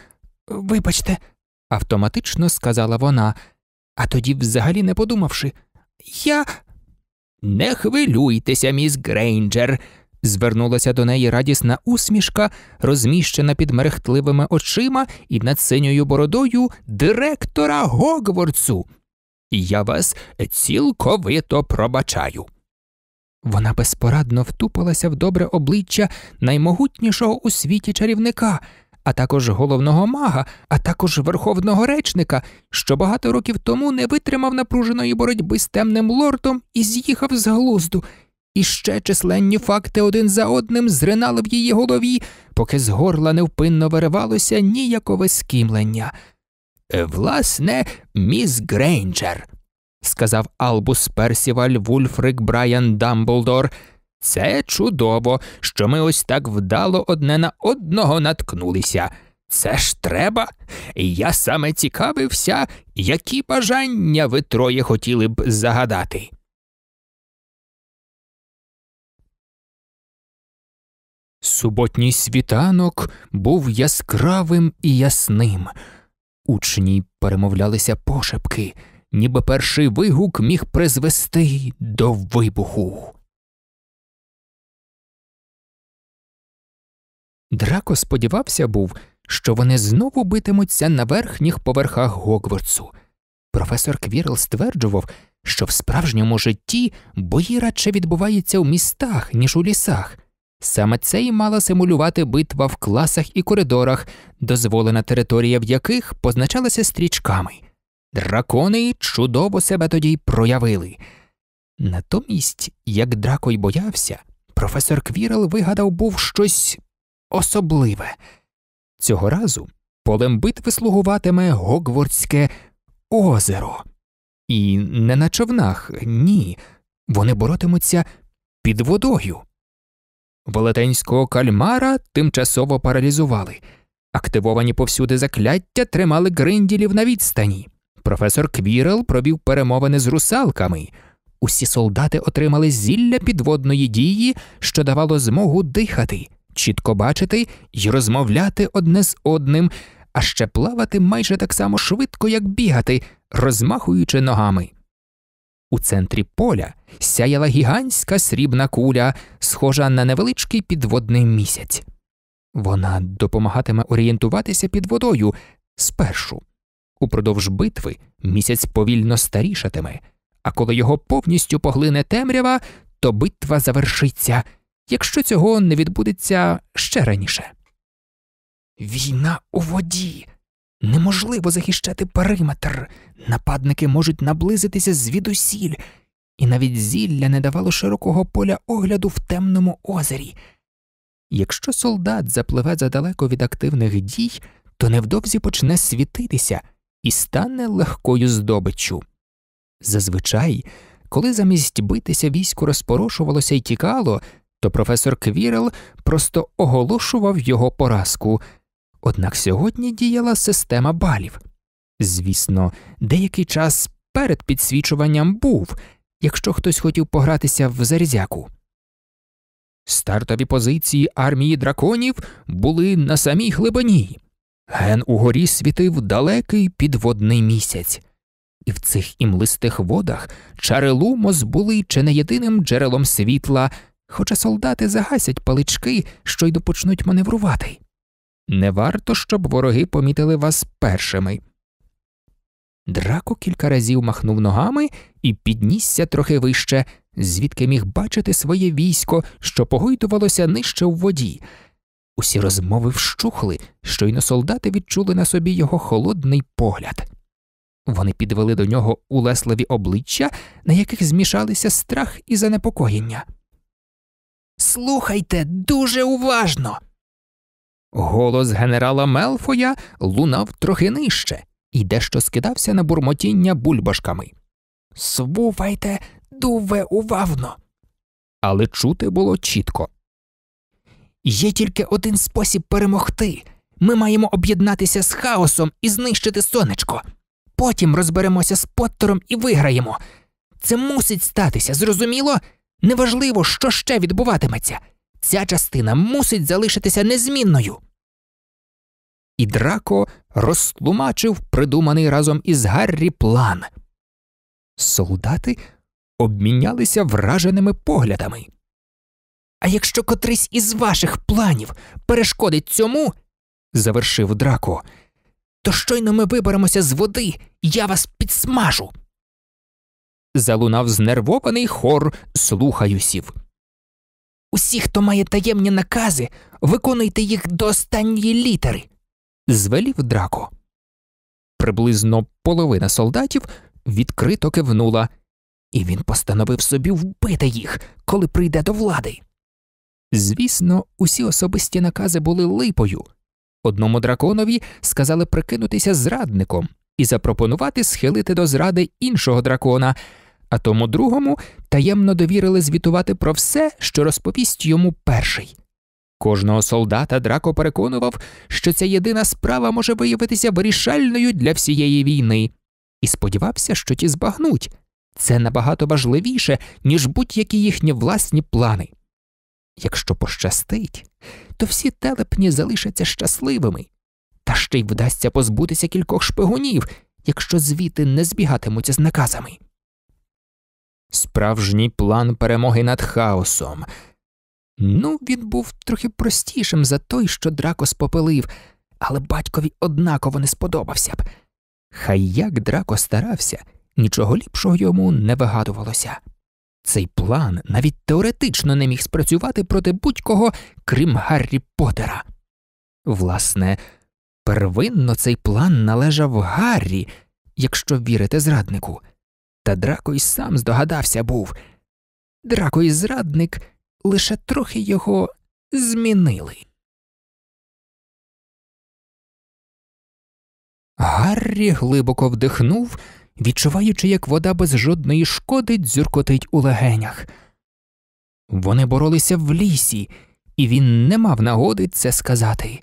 Вибачте, автоматично сказала вона, а тоді, взагалі не подумавши, я. Не хвилюйтеся, міс Грейнджер. Звернулася до неї радісна усмішка, розміщена під мерехтливими очима і над синьою бородою директора Гогворцу. Я вас цілковито пробачаю. Вона безпорадно втупилася в добре обличчя наймогутнішого у світі чарівника, а також головного мага, а також верховного речника, що багато років тому не витримав напруженої боротьби з темним лордом і з'їхав з глузду і ще численні факти один за одним зринали в її голові, поки з горла невпинно виривалося ніякове скімлення. «Е, власне, міс Грейнджер, сказав Албус Персіваль Вульфрик Брайан Дамблдор, це чудово, що ми ось так вдало одне на одного наткнулися. Це ж треба. Я саме цікавився, які бажання ви троє хотіли б загадати. Суботній світанок був яскравим і ясним. Учні перемовлялися пошепки, ніби перший вигук міг призвести до вибуху. Драко сподівався був, що вони знову битимуться на верхніх поверхах Гогвардсу. Професор Квірл стверджував, що в справжньому житті бої радше відбуваються в містах, ніж у лісах. Саме це і мала симулювати битва в класах і коридорах, дозволена територія в яких позначалася стрічками. Дракони чудово себе тоді проявили. Натомість, як драко й боявся, професор Квірел вигадав був щось особливе. Цього разу полем битви слугуватиме Гогвордське озеро. І не на човнах, ні. Вони боротимуться під водою. Велетенського кальмара тимчасово паралізували. Активовані повсюди закляття тримали гринділів на відстані. Професор Квірел провів перемовини з русалками. Усі солдати отримали зілля підводної дії, що давало змогу дихати, чітко бачити і розмовляти одне з одним, а ще плавати майже так само швидко, як бігати, розмахуючи ногами. У центрі поля сяяла гігантська срібна куля, схожа на невеличкий підводний місяць. Вона допомагатиме орієнтуватися під водою спершу. Упродовж битви місяць повільно старішатиме, а коли його повністю поглине темрява, то битва завершиться, якщо цього не відбудеться ще раніше. Війна у воді. Неможливо захищати периметр. Нападники можуть наблизитися звідусіль, і навіть зілля не давало широкого поля огляду в темному озері. Якщо солдат запливе задалеко від активних дій, то невдовзі почне світитися і стане легкою здобиччю. Зазвичай, коли замість битися військо розпорошувалося і тікало, то професор Квірел просто оголошував його поразку. Однак сьогодні діяла система балів. Звісно, деякий час перед підсвічуванням був, якщо хтось хотів погратися в зарізяку. Стартові позиції армії драконів були на самій глибині. Ген угорі світив далекий підводний місяць, і в цих імлистих водах чари Лумос були чи не єдиним джерелом світла, хоча солдати загасять палички, що й допочнуть маневрувати. Не варто, щоб вороги помітили вас першими. Драко кілька разів махнув ногами і піднісся трохи вище, звідки міг бачити своє військо, що погойтувалося нижче в воді. Усі розмови вщухли, щойно солдати відчули на собі його холодний погляд. Вони підвели до нього улесливі обличчя, на яких змішалися страх і занепокоєння. Слухайте дуже уважно. Голос генерала Мелфоя лунав трохи нижче і дещо скидався на бурмотіння бульбашками. Свувайте дуве увавно. Але чути було чітко. Є тільки один спосіб перемогти. Ми маємо об'єднатися з хаосом і знищити сонечко. Потім розберемося з Поттером і виграємо. Це мусить статися, зрозуміло? Неважливо, що ще відбуватиметься. Ця частина мусить залишитися незмінною. І Драко розтлумачив придуманий разом із Гаррі план. Солдати обмінялися враженими поглядами. А якщо котрийсь із ваших планів перешкодить цьому, завершив Драко, то щойно ми виберемося з води, я вас підсмажу. Залунав знервований хор слухаюсів. Усі, хто має таємні накази, виконуйте їх до останньої літери. Звелів драко. Приблизно половина солдатів відкрито кивнула, і він постановив собі вбити їх, коли прийде до влади. Звісно, усі особисті накази були липою. Одному драконові сказали прикинутися зрадником і запропонувати схилити до зради іншого дракона а тому другому таємно довірили звітувати про все, що розповість йому перший. Кожного солдата Драко переконував, що ця єдина справа може виявитися вирішальною для всієї війни, і сподівався, що ті збагнуть це набагато важливіше, ніж будь-які їхні власні плани. Якщо пощастить, то всі телепні залишаться щасливими, та ще й вдасться позбутися кількох шпигунів, якщо звіти не збігатимуться з наказами справжній план перемоги над хаосом. Ну, він був трохи простішим за той, що дракос попилив, але батькові однаково не сподобався б. Хай як драко старався, нічого ліпшого йому не вигадувалося. Цей план навіть теоретично не міг спрацювати проти будь-кого, крім Гаррі Поттера. Власне, первинно цей план належав Гаррі, якщо вірити зраднику. Та Драко й сам здогадався був. Драко і зрадник лише трохи його змінили. Гаррі глибоко вдихнув, відчуваючи, як вода без жодної шкоди дзюркотить у легенях. Вони боролися в лісі, і він не мав нагоди це сказати.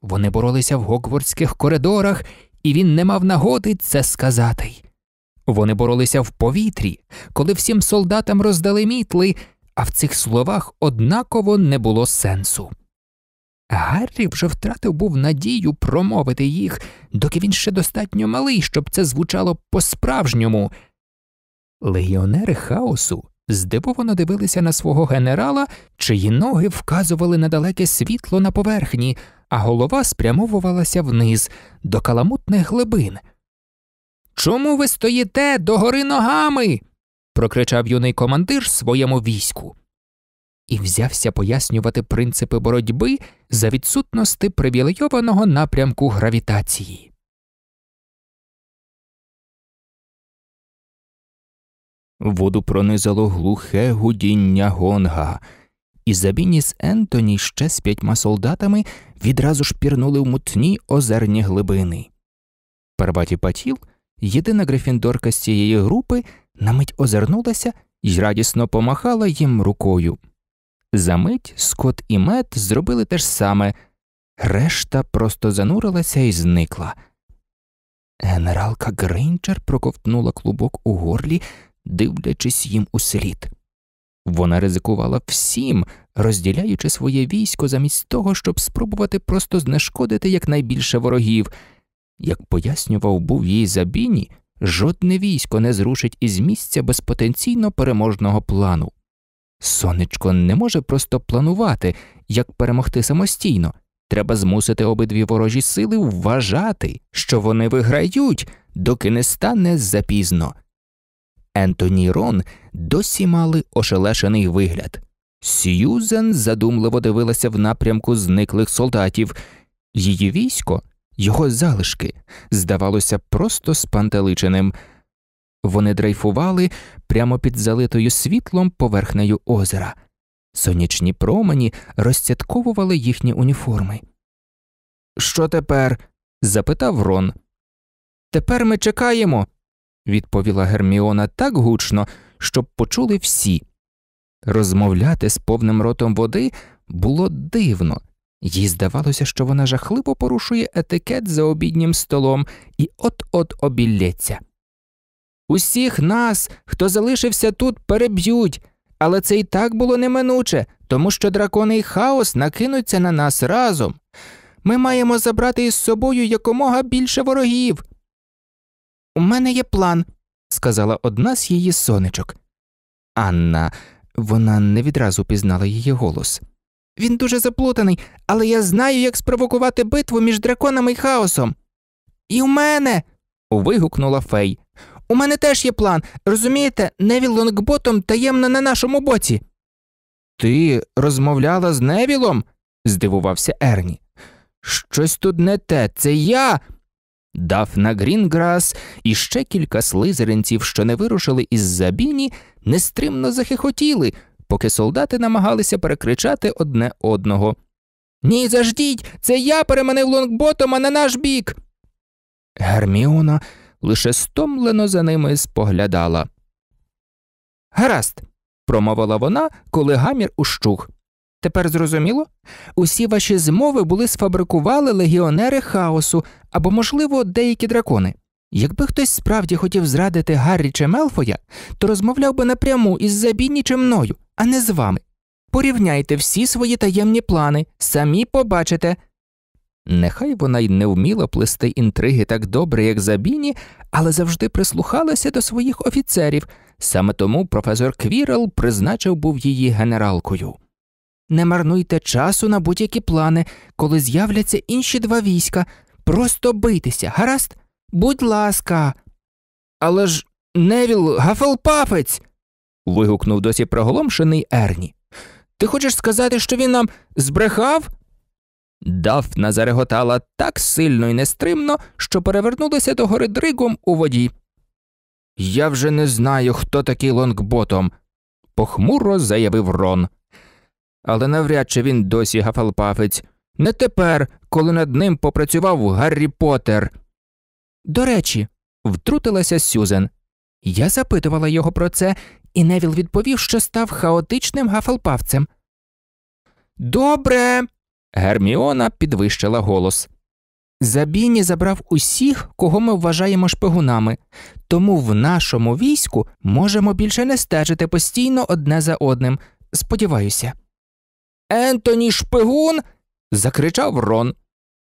Вони боролися в гогвардських коридорах, і він не мав нагоди це сказати. Вони боролися в повітрі, коли всім солдатам роздали мітли, а в цих словах однаково не було сенсу. Гаррі вже втратив був надію промовити їх, доки він ще достатньо малий, щоб це звучало по-справжньому. Легіонери хаосу здивовано дивилися на свого генерала, чиї ноги вказували на далеке світло на поверхні, а голова спрямовувалася вниз до каламутних глибин. Чому ви стоїте догори ногами? прокричав юний командир своєму війську. І взявся пояснювати принципи боротьби за відсутності привілейованого напрямку гравітації. Воду пронизало глухе гудіння гонга, і Забініс Ентоні ще з п'ятьма солдатами відразу ж пірнули в мутні озерні глибини. Парваті Патіл Єдина грифіндорка з цієї групи на мить озирнулася і радісно помахала їм рукою. За мить Скот і Мед зробили те ж саме, решта просто занурилася і зникла. Генералка Грейнджер проковтнула клубок у горлі, дивлячись їм у слід. Вона ризикувала всім, розділяючи своє військо замість того, щоб спробувати просто знешкодити якнайбільше ворогів. Як пояснював був їй забіні, жодне військо не зрушить із місця без потенційно переможного плану. Сонечко не може просто планувати, як перемогти самостійно. Треба змусити обидві ворожі сили вважати, що вони виграють, доки не стане запізно. Ентоні і Рон досі мали ошелешений вигляд. Сьюзен задумливо дивилася в напрямку зниклих солдатів. Її військо його залишки, здавалося, просто спантеличеним. Вони дрейфували прямо під залитою світлом поверхнею озера, сонячні промені розцятковували їхні уніформи. Що тепер? запитав Рон. Тепер ми чекаємо, відповіла Герміона так гучно, щоб почули всі. Розмовляти з повним ротом води було дивно, їй здавалося, що вона жахливо порушує етикет за обіднім столом і от-от обілється. Усіх нас, хто залишився тут, переб'ють, але це і так було неминуче, тому що дракони і хаос накинуться на нас разом. Ми маємо забрати із собою якомога більше ворогів. У мене є план, сказала одна з її сонечок. Анна, вона не відразу пізнала її голос. Він дуже заплутаний, але я знаю, як спровокувати битву між драконами і хаосом. І у мене. вигукнула Фей. У мене теж є план. Розумієте, Невіл Лонгботом таємно на нашому боці. Ти розмовляла з Невілом? здивувався Ерні. Щось тут не те, це я. Дафна Грінграс і ще кілька слизеринців, що не вирушили із забіні, нестримно захихотіли поки солдати намагалися перекричати одне одного. Ні, заждіть, це я переманив лонгботома на наш бік. Герміона лише стомлено за ними споглядала. Гаразд, промовила вона, коли гамір ущух. Тепер зрозуміло? Усі ваші змови були сфабрикували легіонери хаосу або, можливо, деякі дракони. Якби хтось справді хотів зрадити Гаррі чи Мелфоя, то розмовляв би напряму із Забіні чи мною, а не з вами. Порівняйте всі свої таємні плани, самі побачите. Нехай вона й не вміла плести інтриги так добре, як Забіні, але завжди прислухалася до своїх офіцерів, саме тому професор Квірел призначив був її генералкою. Не марнуйте часу на будь які плани, коли з'являться інші два війська, просто бийтеся, гаразд. Будь ласка, але ж Невіл Гафелпапець. вигукнув досі проголомшений Ерні. Ти хочеш сказати, що він нам збрехав? Дафна зареготала так сильно і нестримно, що перевернулася до гори дригом у воді. Я вже не знаю, хто такий лонгботом, похмуро заявив Рон. Але навряд чи він досі гафалпафець. Не тепер, коли над ним попрацював Гаррі Поттер». До речі, втрутилася Сюзен. Я запитувала його про це, і Невіл відповів, що став хаотичним гафалпавцем. Добре. Герміона підвищила голос. Забіні забрав усіх, кого ми вважаємо шпигунами, тому в нашому війську можемо більше не стежити постійно одне за одним. Сподіваюся. Ентоні шпигун. закричав Рон.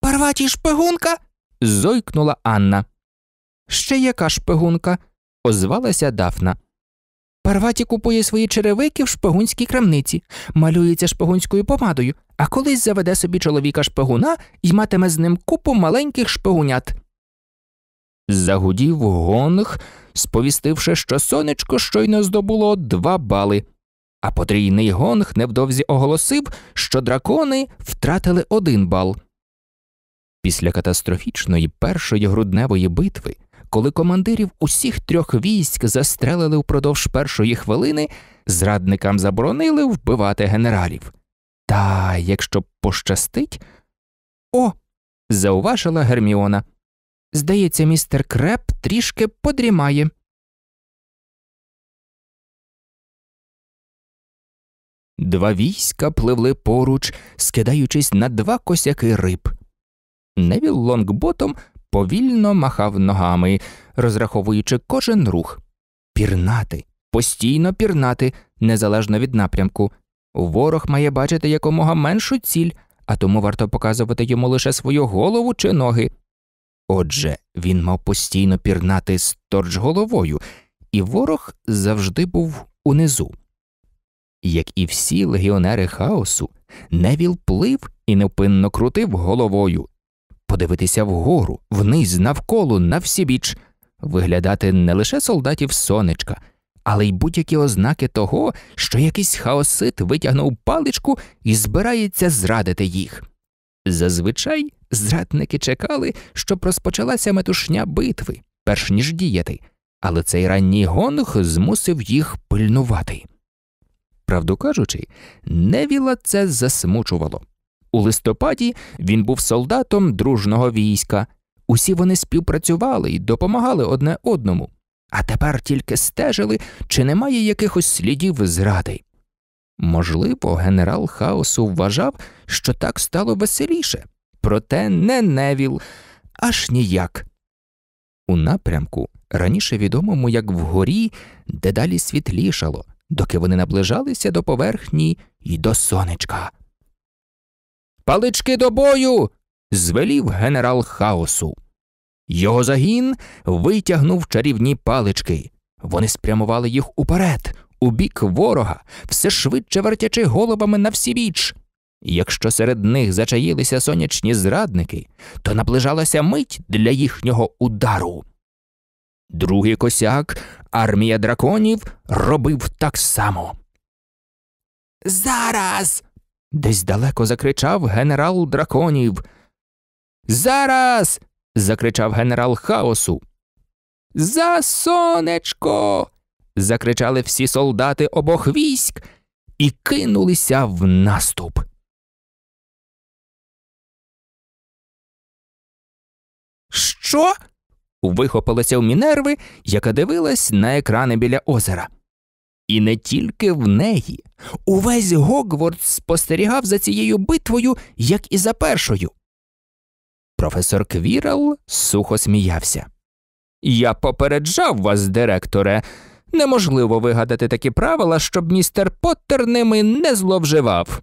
Парваті шпигунка зойкнула Анна. Ще яка шпигунка, озвалася Дафна. Парваті купує свої черевики в шпигунській крамниці, малюється шпигунською помадою, а колись заведе собі чоловіка шпигуна і матиме з ним купу маленьких шпигунят. Загудів гонг, сповістивши, що сонечко щойно здобуло два бали, а потрійний гонг невдовзі оголосив, що дракони втратили один бал. Після катастрофічної першої грудневої битви, коли командирів усіх трьох військ застрелили впродовж першої хвилини, зрадникам заборонили вбивати генералів. Та якщо пощастить. О. зауважила Герміона. Здається, містер Креп трішки подрімає. Два війська пливли поруч, скидаючись на два косяки риб. Невіл Лонгботом повільно махав ногами, розраховуючи кожен рух. Пірнати, постійно пірнати, незалежно від напрямку. Ворог має бачити якомога меншу ціль, а тому варто показувати йому лише свою голову чи ноги. Отже, він мав постійно пірнати сторч головою, і ворог завжди був унизу. Як і всі легіонери хаосу, Невіл плив і невпинно крутив головою, подивитися вгору, вниз, навколо, навсібіч, виглядати не лише солдатів сонечка, але й будь-які ознаки того, що якийсь хаосит витягнув паличку і збирається зрадити їх. Зазвичай зрадники чекали, щоб розпочалася метушня битви, перш ніж діяти, але цей ранній гонг змусив їх пильнувати. Правду кажучи, невіла це засмучувало. У листопаді він був солдатом дружного війська. Усі вони співпрацювали і допомагали одне одному, а тепер тільки стежили, чи немає якихось слідів зради. Можливо, генерал Хаосу вважав, що так стало веселіше, проте не невіл аж ніяк. У напрямку, раніше відомому як вгорі, дедалі світлішало, доки вони наближалися до поверхні і до сонечка. Палички до бою. звелів генерал хаосу. Його загін витягнув чарівні палички. Вони спрямували їх уперед, у бік ворога, все швидше вертячи головами на всі віч. Якщо серед них зачаїлися сонячні зрадники, то наближалася мить для їхнього удару. Другий косяк, армія драконів, робив так само. Зараз. Десь далеко закричав генерал драконів. Зараз. закричав генерал хаосу. За сонечко. закричали всі солдати обох військ і кинулися в наступ. Що? вихопилася у мінерви, яка дивилась на екрани біля озера. І не тільки в неї. Увесь Гогворд спостерігав за цією битвою, як і за першою. Професор Квірал сухо сміявся. Я попереджав вас, директоре. Неможливо вигадати такі правила, щоб містер Поттер ними не зловживав.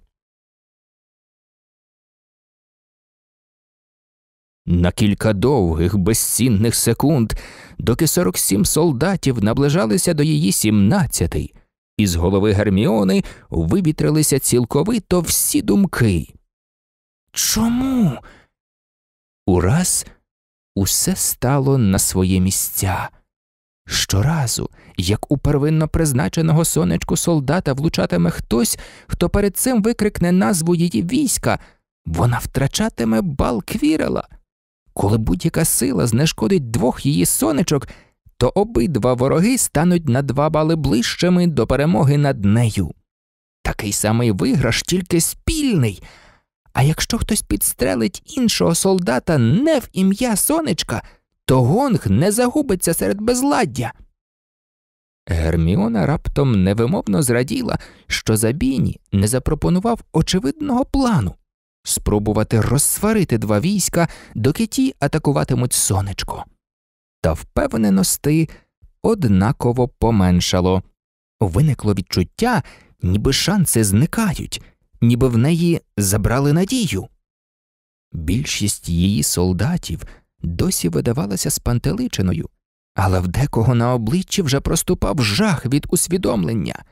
На кілька довгих, безцінних секунд, доки 47 солдатів наближалися до її 17-й, із голови Герміони вивітрилися цілковито всі думки. Чому? Ураз усе стало на свої місця. Щоразу, як у первинно призначеного сонечку солдата влучатиме хтось, хто перед цим викрикне назву її війська, вона втрачатиме бал квірела. Коли будь-яка сила знешкодить двох її сонечок, то обидва вороги стануть на два бали ближчими до перемоги над нею. Такий самий виграш, тільки спільний. А якщо хтось підстрелить іншого солдата не в ім'я сонечка, то гонг не загубиться серед безладдя. Герміона раптом невимовно зраділа, що Забіні не запропонував очевидного плану спробувати розсварити два війська, доки ті атакуватимуть сонечко. Та впевненості однаково поменшало. Виникло відчуття, ніби шанси зникають, ніби в неї забрали надію. Більшість її солдатів досі видавалася спантеличеною, але в декого на обличчі вже проступав жах від усвідомлення.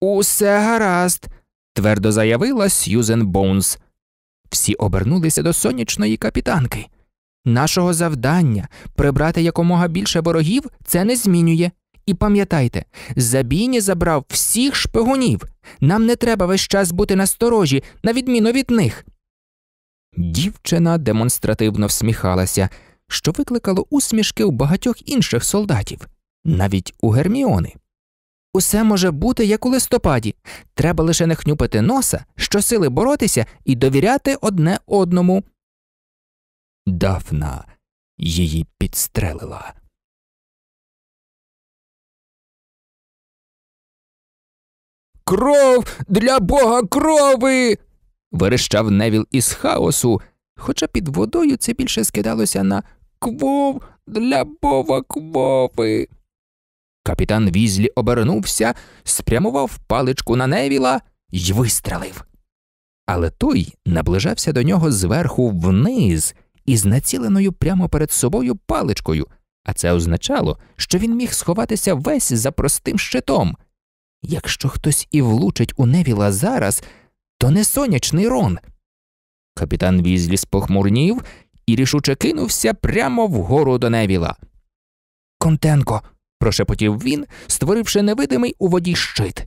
Усе гаразд, твердо заявила Сьюзен Боунс. Всі обернулися до сонячної капітанки. Нашого завдання прибрати якомога більше ворогів це не змінює. І пам'ятайте, Забіні забрав всіх шпигунів. Нам не треба весь час бути насторожі, на відміну від них. Дівчина демонстративно всміхалася, що викликало усмішки у багатьох інших солдатів, навіть у Герміони. Усе може бути як у листопаді. Треба лише не хнюпити носа, щосили боротися і довіряти одне одному. Дафна її підстрелила. Кров для бога крови. верещав Невіл із хаосу, хоча під водою це більше скидалося на квов для бога квови. Капітан Візлі обернувся, спрямував паличку на невіла і вистрелив. Але той наближався до нього зверху вниз із націленою прямо перед собою паличкою, а це означало, що він міг сховатися весь за простим щитом. Якщо хтось і влучить у невіла зараз, то не сонячний рон. Капітан Візлі спохмурнів і рішуче кинувся прямо вгору до невіла. Контенко, прошепотів він, створивши невидимий у воді щит.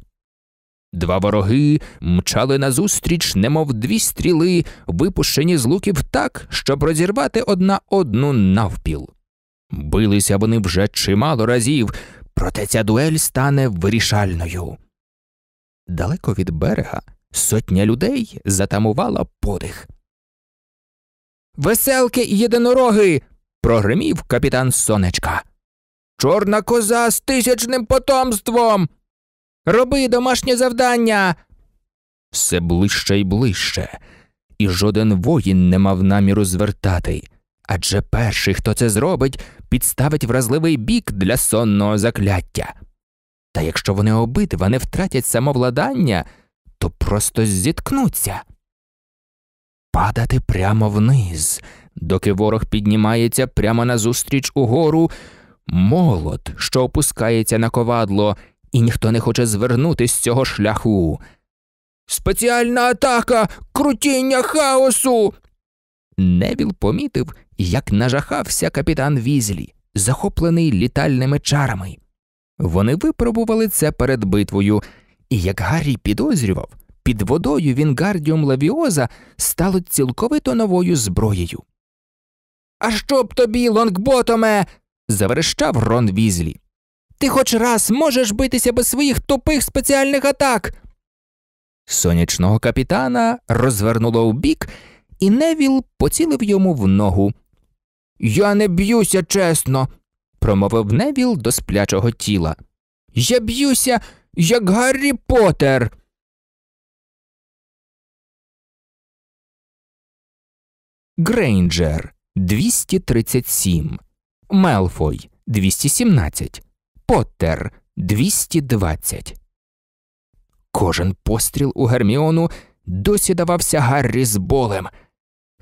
Два вороги мчали назустріч, немов дві стріли, випущені з луків так, щоб розірвати одна одну навпіл. Билися вони вже чимало разів, проте ця дуель стане вирішальною. Далеко від берега сотня людей затамувала подих. Веселки і єдинороги. прогримів капітан Сонечка. Чорна коза з тисячним потомством. Роби домашнє завдання. Все ближче і ближче, і жоден воїн не мав наміру звертати. Адже перший, хто це зробить, підставить вразливий бік для сонного закляття. Та якщо вони обидва не втратять самовладання, то просто зіткнуться. Падати прямо вниз, доки ворог піднімається прямо назустріч угору, молот, що опускається на ковадло, і ніхто не хоче звернути з цього шляху. Спеціальна атака, крутіння хаосу. Невіл помітив, як нажахався капітан Візлі, захоплений літальними чарами. Вони випробували це перед битвою, і як Гаррі підозрював, під водою Вінгардіум Лавіоза стало цілковито новою зброєю. А що б тобі, лонгботоме, заверещав Рон Візлі. Ти хоч раз можеш битися без своїх тупих спеціальних атак. Сонячного капітана розвернуло вбік, і Невіл поцілив йому в ногу. Я не б'юся чесно, промовив Невіл до сплячого тіла. Я б'юся, як Гаррі Поттер!» Грейнджер 237 Мелфой 217, Поттер 220. Кожен постріл у Герміону досі давався Гаррі з болем.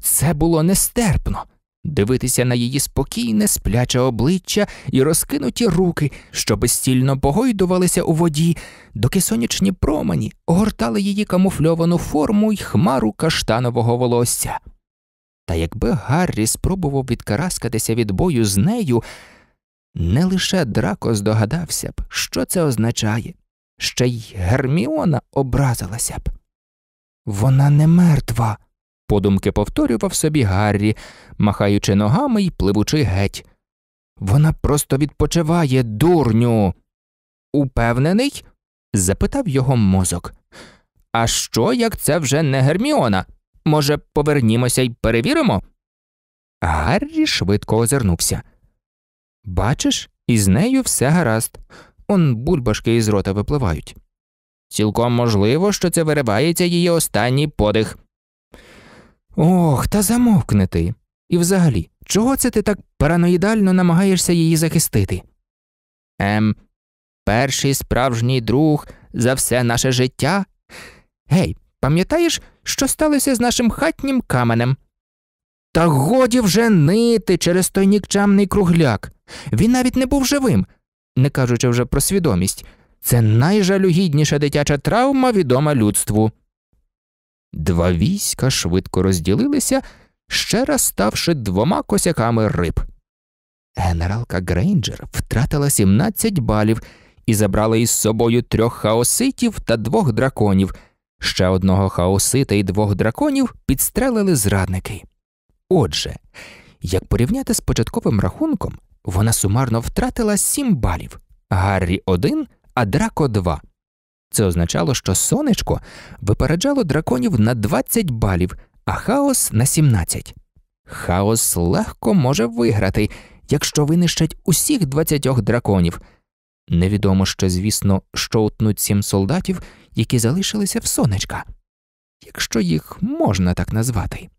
Це було нестерпно дивитися на її спокійне, спляче обличчя і розкинуті руки, що безстільно погойдувалися у воді, доки сонячні промені огортали її камуфльовану форму й хмару каштанового волосся. Та якби Гаррі спробував відкараскатися від бою з нею, не лише драко здогадався б, що це означає, ще й Герміона образилася б. Вона не мертва, подумки повторював собі Гаррі, махаючи ногами й пливучи геть. Вона просто відпочиває, дурню. Упевнений? запитав його мозок. А що, як це вже не Герміона? Може, повернімося й перевіримо? Гаррі швидко озирнувся. Бачиш, із нею все гаразд, он бульбашки із рота випливають. Цілком можливо, що це виривається її останній подих. Ох, та замовкни ти. І взагалі, чого це ти так параноїдально намагаєшся її захистити? Ем, перший справжній друг за все наше життя. Гей, пам'ятаєш, що сталося з нашим хатнім каменем. Та годі вже нити через той нікчемний кругляк. Він навіть не був живим, не кажучи вже про свідомість. Це найжалюгідніша дитяча травма відома людству. Два війська швидко розділилися, ще раз ставши двома косяками риб. Генералка Грейнджер втратила 17 балів і забрала із собою трьох хаоситів та двох драконів. Ще одного хаосита і двох драконів підстрелили зрадники. Отже, як порівняти з початковим рахунком, вона сумарно втратила сім балів Гаррі один, а драко два. Це означало, що сонечко випереджало драконів на 20 балів, а хаос на 17. Хаос легко може виграти, якщо винищать усіх 20 драконів. Невідомо ще, звісно, що утнуть сім солдатів які залишилися в сонечка, якщо їх можна так назвати.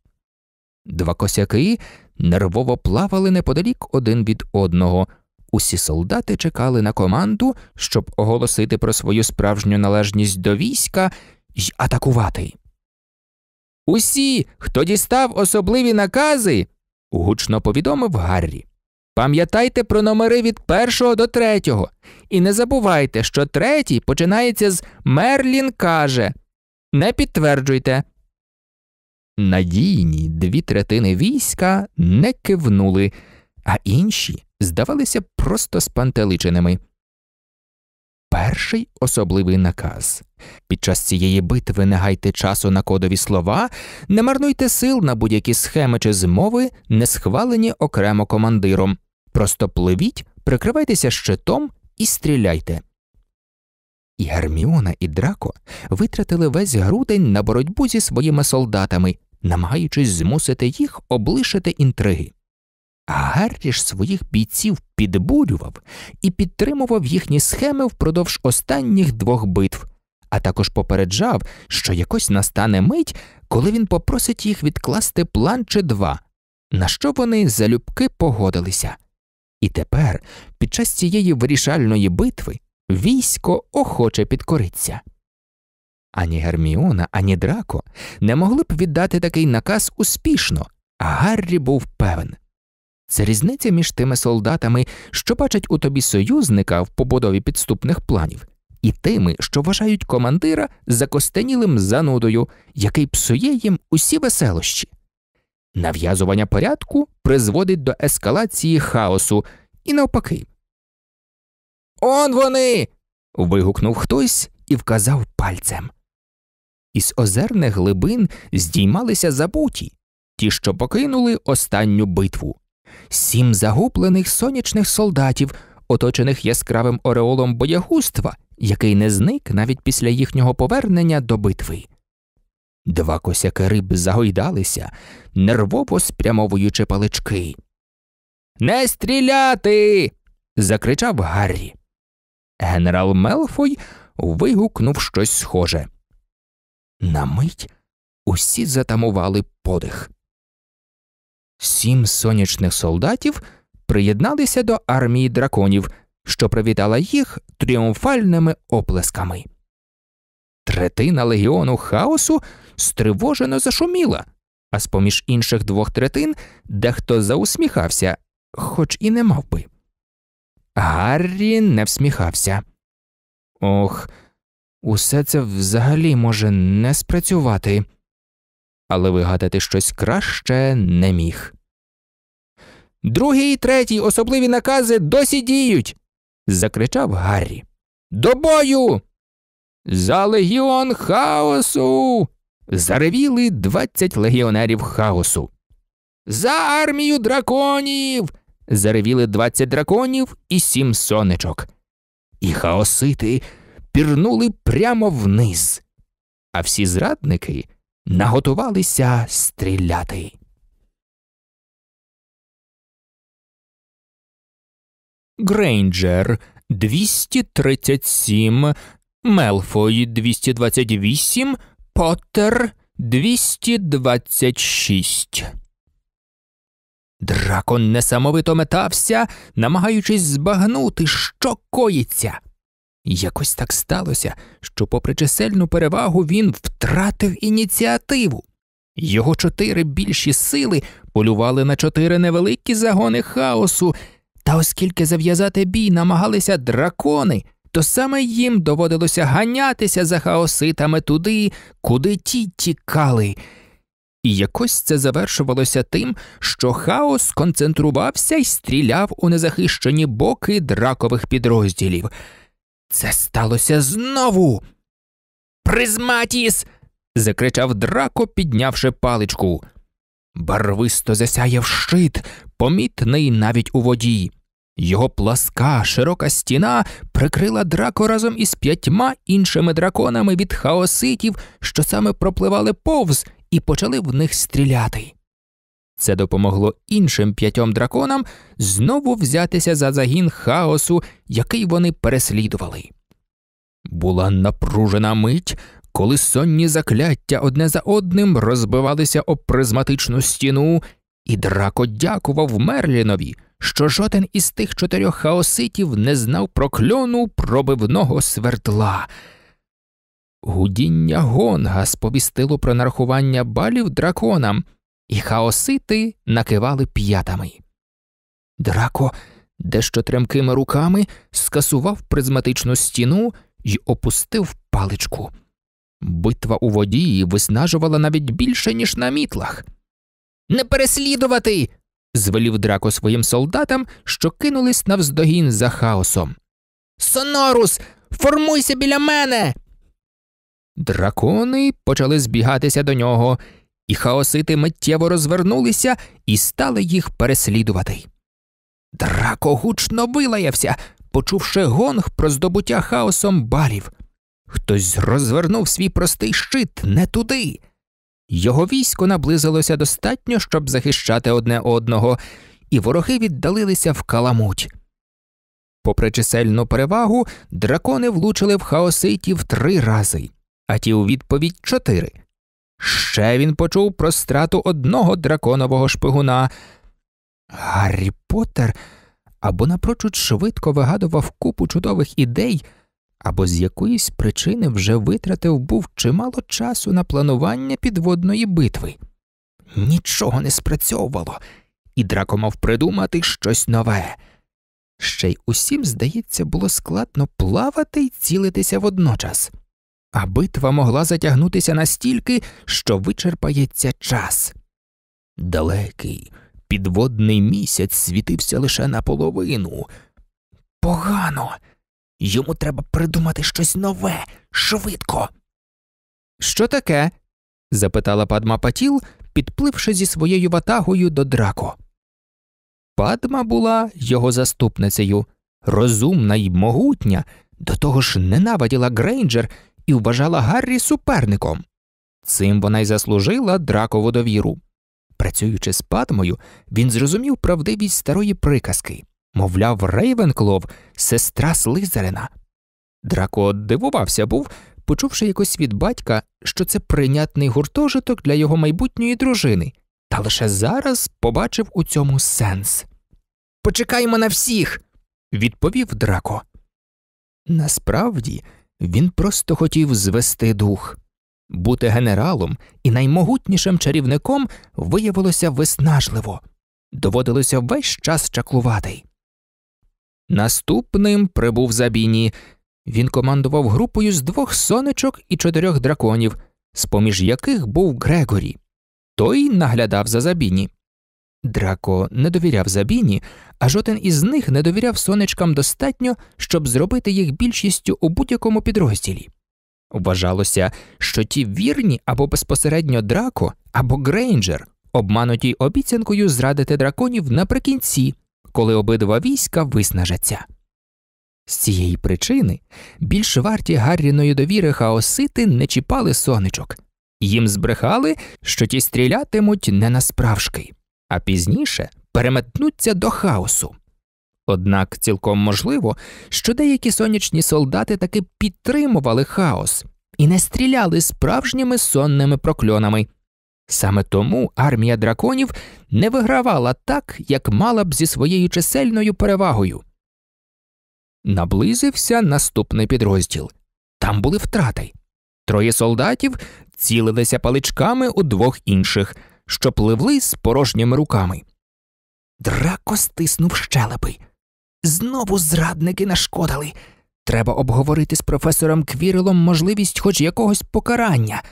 Два косяки нервово плавали неподалік один від одного. Усі солдати чекали на команду, щоб оголосити про свою справжню належність до війська й атакувати. Усі, хто дістав особливі накази, гучно повідомив Гаррі. Пам'ятайте про номери від першого до третього. І не забувайте, що третій починається з Мерлін каже. Не підтверджуйте. Надійні дві третини війська не кивнули, а інші здавалися просто спантеличеними. Перший особливий наказ під час цієї битви не гайте часу на кодові слова, не марнуйте сил на будь-які схеми чи змови, не схвалені окремо командиром. Просто пливіть, прикривайтеся щитом і стріляйте. І Герміона і Драко витратили весь грудень на боротьбу зі своїми солдатами, намагаючись змусити їх облишити інтриги. А Гаррі ж своїх бійців підбурював і підтримував їхні схеми впродовж останніх двох битв, а також попереджав, що якось настане мить, коли він попросить їх відкласти план чи два, на що вони залюбки погодилися. І тепер, під час цієї вирішальної битви, військо охоче підкориться. Ані Герміона, ані Драко не могли б віддати такий наказ успішно, а Гаррі був певен. Це різниця між тими солдатами, що бачать у тобі союзника в побудові підступних планів, і тими, що вважають командира закостенілим занудою, який псує їм усі веселощі. Нав'язування порядку призводить до ескалації хаосу і навпаки. Он вони. вигукнув хтось і вказав пальцем. Із озерних глибин здіймалися забуті, ті, що покинули останню битву. Сім загублених сонячних солдатів, оточених яскравим ореолом боягузтва, який не зник навіть після їхнього повернення до битви. Два косяки риб загойдалися, нервово спрямовуючи палички. Не стріляти. закричав Гаррі. Генерал Мелфой вигукнув щось схоже. На мить усі затамували подих. Сім сонячних солдатів приєдналися до армії драконів, що привітала їх тріумфальними оплесками. Третина легіону хаосу стривожено зашуміла, а з поміж інших двох третин дехто заусміхався, хоч і не мав би. Гаррі не всміхався. Ох, усе це взагалі може не спрацювати, але вигадати щось краще не міг. Другий і третій особливі накази досі діють. закричав Гаррі. До бою! За легіон хаосу заревіли 20 легіонерів хаосу. За армію драконів. заревіли 20 драконів і сім сонечок. І хаосити пірнули прямо вниз, а всі зрадники наготувалися стріляти. Грейнджер 237, Мелфой 228, Поттер 226. Дракон несамовито метався, намагаючись збагнути, що коїться. Якось так сталося, що, попри чисельну перевагу, він втратив ініціативу. Його чотири більші сили полювали на чотири невеликі загони хаосу, та оскільки зав'язати бій намагалися дракони, то саме їм доводилося ганятися за хаоситами туди, куди ті тікали. І якось це завершувалося тим, що хаос концентрувався і стріляв у незахищені боки дракових підрозділів. Це сталося знову. Призматіс. закричав драко, піднявши паличку. Барвисто засяяв щит, помітний навіть у воді. Його пласка, широка стіна прикрила драко разом із п'ятьма іншими драконами від хаоситів, що саме пропливали повз і почали в них стріляти. Це допомогло іншим п'ятьом драконам знову взятися за загін хаосу, який вони переслідували. Була напружена мить, коли сонні закляття одне за одним розбивалися об призматичну стіну, і драко дякував Мерлінові що жоден із тих чотирьох хаоситів не знав про кльону пробивного свердла. Гудіння гонга сповістило про нарахування балів драконам, і хаосити накивали п'ятами. Драко дещо тремкими руками скасував призматичну стіну і опустив паличку. Битва у воді виснажувала навіть більше, ніж на мітлах. Не переслідувати звелів драко своїм солдатам, що кинулись навздогін за хаосом. Сонорус, формуйся біля мене. Дракони почали збігатися до нього, і хаосити миттєво розвернулися і стали їх переслідувати. Драко гучно вилаявся, почувши гонг про здобуття хаосом балів. Хтось розвернув свій простий щит не туди. Його військо наблизилося достатньо, щоб захищати одне одного, і вороги віддалилися в каламуть. Попри чисельну перевагу, дракони влучили в хаоситів три рази, а ті у відповідь чотири. Ще він почув про страту одного драконового шпигуна. Гаррі Поттер або напрочуд швидко вигадував купу чудових ідей або з якоїсь причини вже витратив був чимало часу на планування підводної битви. Нічого не спрацьовувало, і драко мав придумати щось нове. Ще й усім, здається, було складно плавати й цілитися водночас, а битва могла затягнутися настільки, що вичерпається час. Далекий, підводний місяць світився лише наполовину. Погано. Йому треба придумати щось нове, швидко. Що таке? запитала падма Патіл, підпливши зі своєю ватагою до драко. Падма була його заступницею, розумна й могутня, до того ж ненавиділа Грейнджер і вважала Гаррі суперником. Цим вона й заслужила дракову довіру. Працюючи з падмою, він зрозумів правдивість старої приказки. Мовляв, Рейвенклов сестра Слизерина. Драко дивувався був, почувши якось від батька, що це прийнятний гуртожиток для його майбутньої дружини, та лише зараз побачив у цьому сенс. Почекаймо на всіх, відповів Драко. Насправді він просто хотів звести дух. Бути генералом і наймогутнішим чарівником виявилося виснажливо, доводилося весь час чаклувати. Наступним прибув Забіні. Він командував групою з двох сонечок і чотирьох драконів, з поміж яких був Грегорі. Той наглядав за Забіні. Драко не довіряв Забіні, а жоден із них не довіряв сонечкам достатньо, щоб зробити їх більшістю у будь-якому підрозділі. Вважалося, що ті вірні або безпосередньо драко, або Грейнджер, обманутій обіцянкою зрадити драконів наприкінці, коли обидва війська виснажаться. З цієї причини більш варті Гарріної довіри хаосити не чіпали сонечок, їм збрехали, що ті стрілятимуть не на а пізніше переметнуться до хаосу. Однак цілком можливо, що деякі сонячні солдати таки підтримували хаос і не стріляли справжніми сонними прокльонами, Саме тому армія драконів не вигравала так, як мала б зі своєю чисельною перевагою. Наблизився наступний підрозділ. Там були втрати. Троє солдатів цілилися паличками у двох інших, що пливли з порожніми руками. Драко стиснув щелепи. Знову зрадники нашкодили. Треба обговорити з професором Квірелом можливість хоч якогось покарання.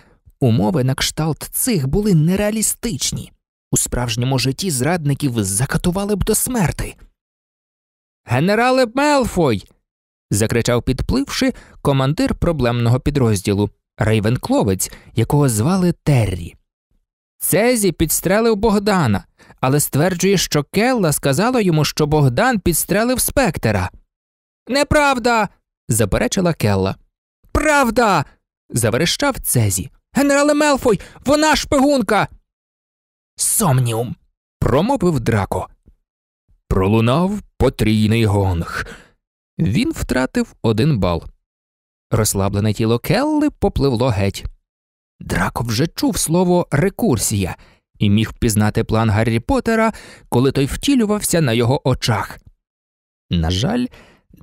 Умови на кшталт цих були нереалістичні. У справжньому житті зрадників закатували б до смерти. Генерале Мелфой. закричав, підпливши, командир проблемного підрозділу Рейвенкловець, якого звали Террі. Цезі підстрелив Богдана, але стверджує, що Келла сказала йому, що Богдан підстрелив спектера. Неправда. заперечила Келла. Правда. заверещав Цезі. Генерале Мелфой, вона шпигунка. Сомніум. промовив драко. Пролунав потрійний гонг. Він втратив один бал. Розслаблене тіло Келли попливло геть. Драко вже чув слово рекурсія і міг впізнати план Гаррі Поттера, коли той втілювався на його очах. На жаль,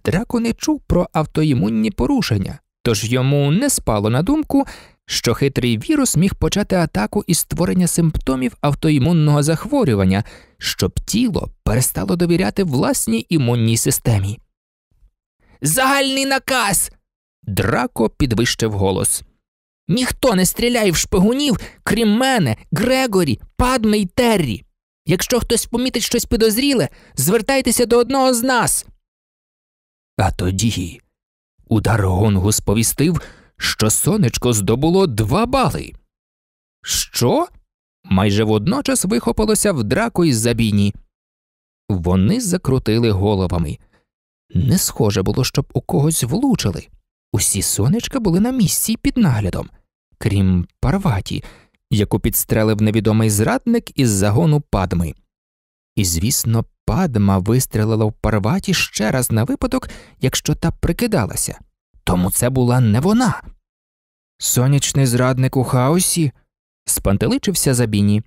драко не чув про автоімунні порушення, тож йому не спало на думку, що хитрий вірус міг почати атаку із створення симптомів автоімунного захворювання, щоб тіло перестало довіряти власній імунній системі. Загальний наказ. Драко підвищив голос. Ніхто не стріляє в шпигунів, крім мене, Грегорі, Падми й Террі. Якщо хтось помітить щось підозріле, звертайтеся до одного з нас. А тоді удар гонгу сповістив, що сонечко здобуло два бали. Що? майже водночас вихопилося в драку із забіні. Вони закрутили головами. Не схоже було, щоб у когось влучили. Усі сонечка були на місці під наглядом, крім парваті, яку підстрелив невідомий зрадник із загону падми. І, звісно, падма вистрелила в парваті ще раз на випадок, якщо та прикидалася. Тому це була не вона. Сонячний зрадник у хаосі? спантеличився Забіні.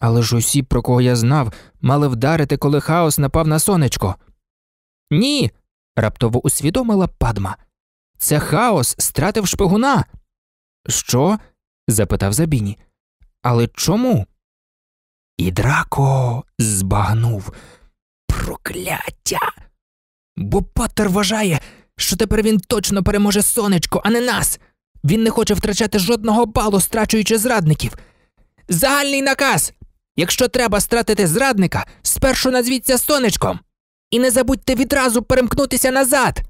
Але ж усі, про кого я знав, мали вдарити, коли хаос напав на сонечко. Ні. раптово усвідомила падма. Це хаос стратив шпигуна. Що? запитав Забіні. Але чому? І Драко збагнув. Прокляття. Бо Паттер вважає, що тепер він точно переможе сонечко, а не нас. Він не хоче втрачати жодного балу, страчуючи зрадників. Загальний наказ. Якщо треба стратити зрадника, спершу назвіться сонечком. І не забудьте відразу перемкнутися назад.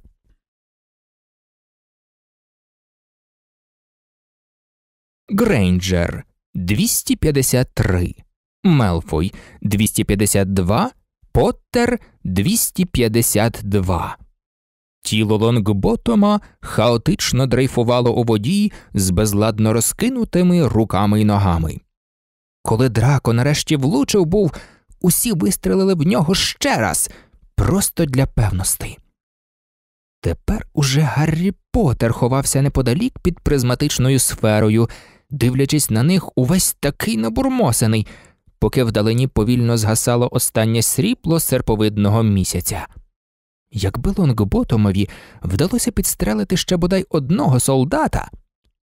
Грейнджер 253. Мелфой 252. Поттер 252. Тіло лонгботома хаотично дрейфувало у воді з безладно розкинутими руками й ногами. Коли драко нарешті влучив був, усі вистрелили в нього ще раз, просто для певності. Тепер уже Гаррі Поттер ховався неподалік під призматичною сферою, дивлячись на них увесь такий набурмосений, поки вдалині повільно згасало останнє срібло серповидного місяця. Якби Лонгботомові вдалося підстрелити ще бодай одного солдата,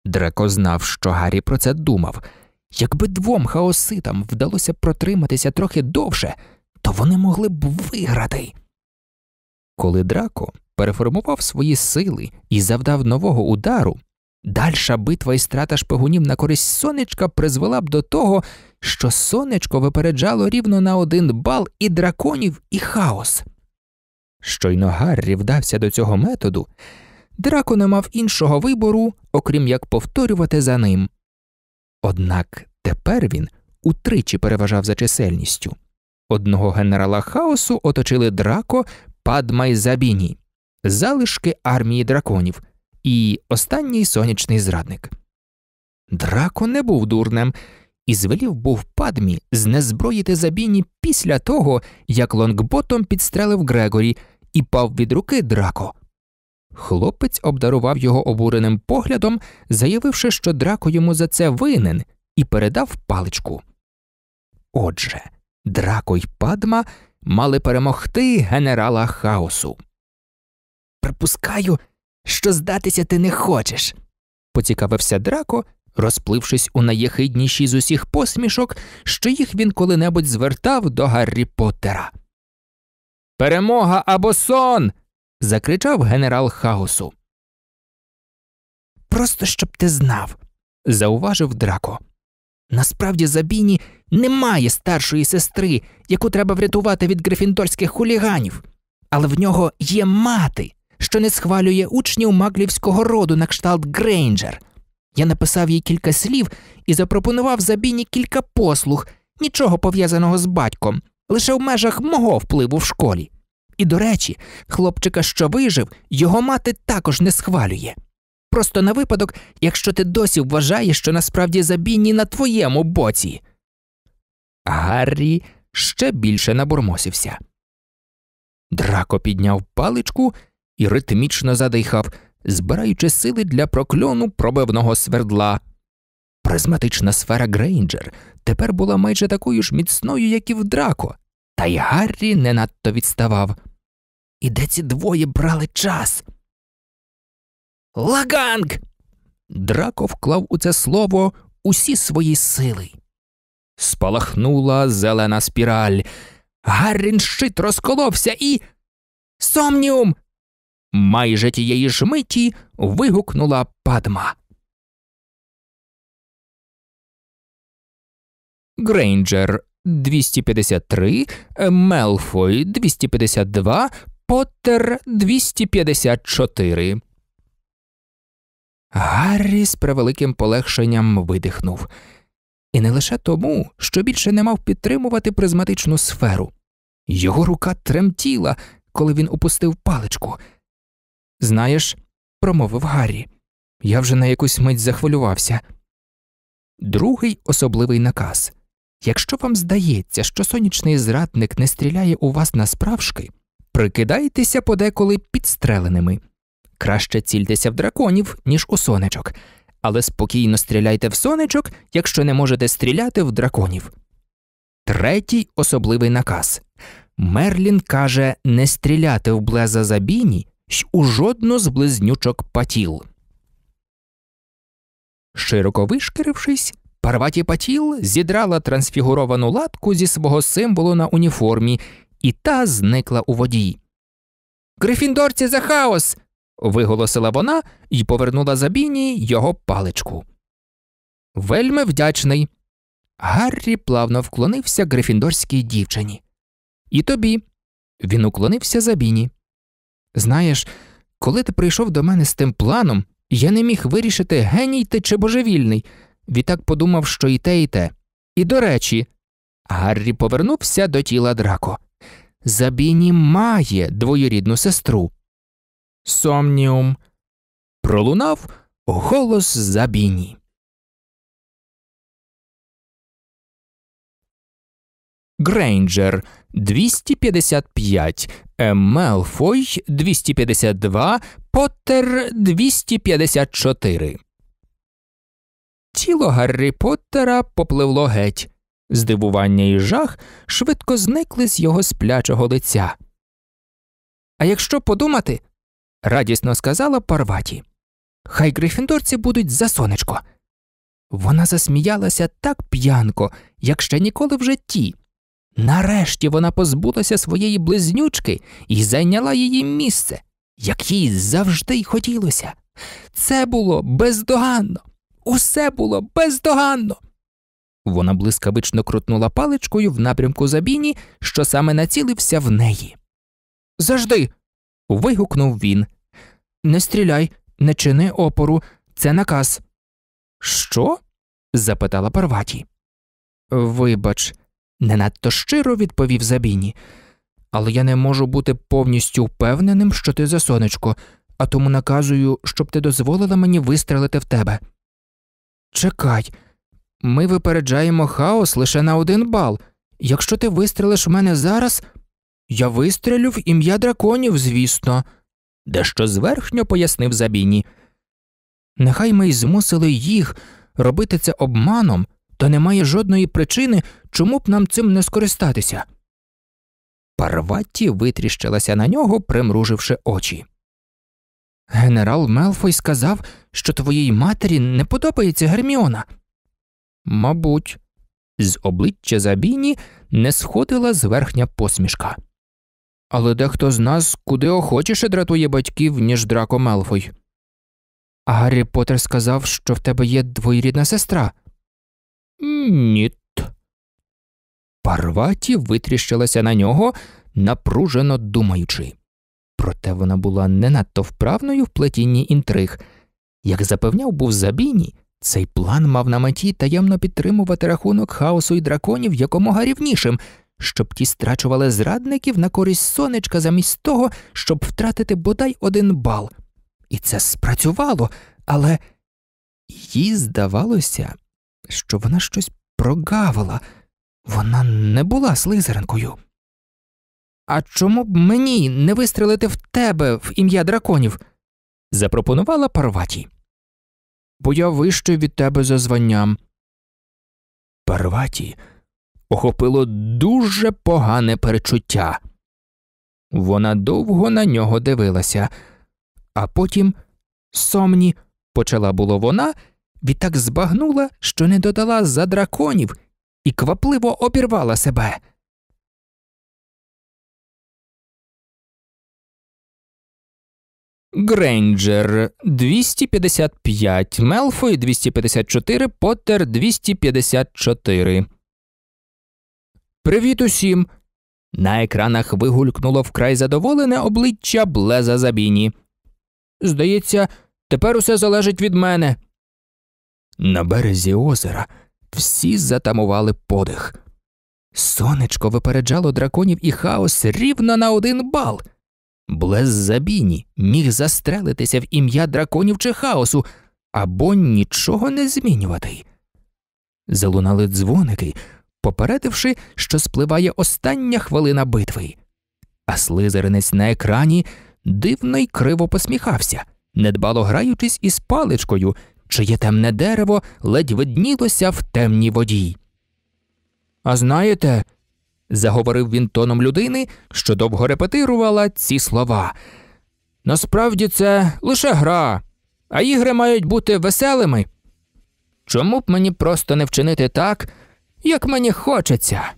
Драко знав, що Гаррі про це думав. Якби двом хаоситам вдалося протриматися трохи довше, то вони могли б виграти. Коли Драко переформував свої сили і завдав нового удару, дальша битва і страта шпигунів на користь сонечка призвела б до того, що сонечко випереджало рівно на один бал і драконів, і хаос. Щойно Гаррі вдався до цього методу, драко не мав іншого вибору, окрім як повторювати за ним. Однак тепер він утричі переважав за чисельністю. Одного генерала хаосу оточили драко, падма забіні, залишки армії драконів і останній сонячний зрадник. Драко не був дурнем і звелів був падмі знезброїти забіні після того, як лонгботом підстрелив Грегорі і пав від руки драко. Хлопець обдарував його обуреним поглядом, заявивши, що драко йому за це винен, і передав паличку. Отже, драко й падма мали перемогти генерала хаосу. Припускаю, що здатися ти не хочеш, поцікавився драко, розплившись у наєхиднішій з усіх посмішок, що їх він коли-небудь звертав до Гаррі Поттера. Перемога або сон. закричав генерал Хаосу. Просто щоб ти знав, зауважив Драко. Насправді Забіні немає старшої сестри, яку треба врятувати від грифіндорських хуліганів, але в нього є мати, що не схвалює учнів маглівського роду на кшталт Грейнджер, я написав їй кілька слів і запропонував забіні кілька послуг, нічого пов'язаного з батьком, лише в межах мого впливу в школі. І, до речі, хлопчика, що вижив, його мати також не схвалює. Просто на випадок, якщо ти досі вважаєш, що насправді забійні на твоєму боці. Гаррі ще більше набурмосився. Драко підняв паличку і ритмічно задихав збираючи сили для прокльону пробивного свердла. Призматична сфера Грейнджер тепер була майже такою ж міцною, як і в драко, та й Гаррі не надто відставав. І де ці двоє брали час? Лаганг. Драко вклав у це слово усі свої сили. Спалахнула зелена спіраль. Гаррін щит розколовся і. Сомніум! майже тієї ж миті вигукнула падма. Грейнджер 253, Мелфой 252, Поттер 254. Гаррі з превеликим полегшенням видихнув. І не лише тому, що більше не мав підтримувати призматичну сферу. Його рука тремтіла, коли він опустив паличку. Знаєш, промовив Гаррі. Я вже на якусь мить захвилювався. Другий особливий наказ якщо вам здається, що сонячний зрадник не стріляє у вас на справшки, прикидайтеся подеколи підстреленими. Краще цільтеся в драконів, ніж у сонечок, але спокійно стріляйте в сонечок, якщо не можете стріляти в драконів. Третій особливий наказ Мерлін каже не стріляти в Блеза Забіні, й у жодну з близнючок патіл. Широко вишкірившись, Парваті Патіл зідрала трансфігуровану латку зі свого символу на уніформі, і та зникла у воді. Грифіндорці за хаос. виголосила вона і повернула забіні його паличку. Вельми вдячний. Гаррі плавно вклонився грифіндорській дівчині. І тобі. Він уклонився забіні. Знаєш, коли ти прийшов до мене з тим планом, я не міг вирішити, геній ти чи божевільний, відтак подумав, що і те, і те. І до речі, Гаррі повернувся до тіла Драко. Забіні має двоюрідну сестру. Сомніум. Пролунав голос Забіні. Грейнджер 255 М. Малфой 252, Поттер 254. Тіло Гаррі Поттера попливло геть. Здивування і жах швидко зникли з його сплячого лиця. А якщо подумати, радісно сказала Парваті, хай грифіндорці будуть за сонечко. Вона засміялася так п'янко, як ще ніколи в житті. Нарешті вона позбулася своєї близнючки і зайняла її місце, як їй завжди й хотілося. Це було бездоганно, усе було бездоганно. Вона блискавично крутнула паличкою в напрямку забіні, що саме націлився в неї. Зажди. вигукнув він. Не стріляй, не чини опору, це наказ. Що? запитала Парваті. Вибач, не надто щиро відповів Забіні, але я не можу бути повністю впевненим, що ти за сонечко, а тому наказую, щоб ти дозволила мені вистрелити в тебе. Чекай, ми випереджаємо хаос лише на один бал. Якщо ти вистрелиш в мене зараз, я вистрелю в ім'я драконів, звісно, дещо зверхньо пояснив Забіні. Нехай ми й змусили їх робити це обманом та немає жодної причини, чому б нам цим не скористатися. Парватті витріщилася на нього, примруживши очі. Генерал Мелфой сказав, що твоїй матері не подобається Герміона. Мабуть, з обличчя Забіні не сходила зверхня посмішка. Але дехто з нас куди охочіше дратує батьків, ніж драко Мелфой. Гаррі Поттер сказав, що в тебе є двоюрідна сестра. Ніт. Парваті витріщилася на нього, напружено думаючи. Проте вона була не надто вправною в плетінні інтриг. Як запевняв був забіні, цей план мав на меті таємно підтримувати рахунок хаосу і драконів якомога рівнішим, щоб ті страчували зрадників на користь сонечка замість того, щоб втратити бодай один бал. І це спрацювало, але їй здавалося що вона щось прогавила, вона не була слизеринкою. А чому б мені не вистрелити в тебе в ім'я драконів? запропонувала Парваті. Бо я вищий від тебе за званням. Парваті охопило дуже погане перечуття. Вона довго на нього дивилася, а потім, сомні, почала було вона відтак збагнула, що не додала за драконів і квапливо обірвала себе. Грейнджер 255, Мелфой 254, Поттер 254. Привіт усім. На екранах вигулькнуло вкрай задоволене обличчя Блеза Забіні. Здається, тепер усе залежить від мене. На березі озера всі затамували подих. Сонечко випереджало драконів і хаос рівно на один бал. Блез Забіні міг застрелитися в ім'я драконів чи хаосу або нічого не змінювати. Залунали дзвоники, попередивши, що спливає остання хвилина битви, а слизеринець на екрані дивно й криво посміхався, недбало граючись із паличкою, чиє темне дерево ледь виднілося в темній воді. А знаєте, заговорив він тоном людини, що довго репетирувала ці слова. Насправді це лише гра, а ігри мають бути веселими. Чому б мені просто не вчинити так, як мені хочеться?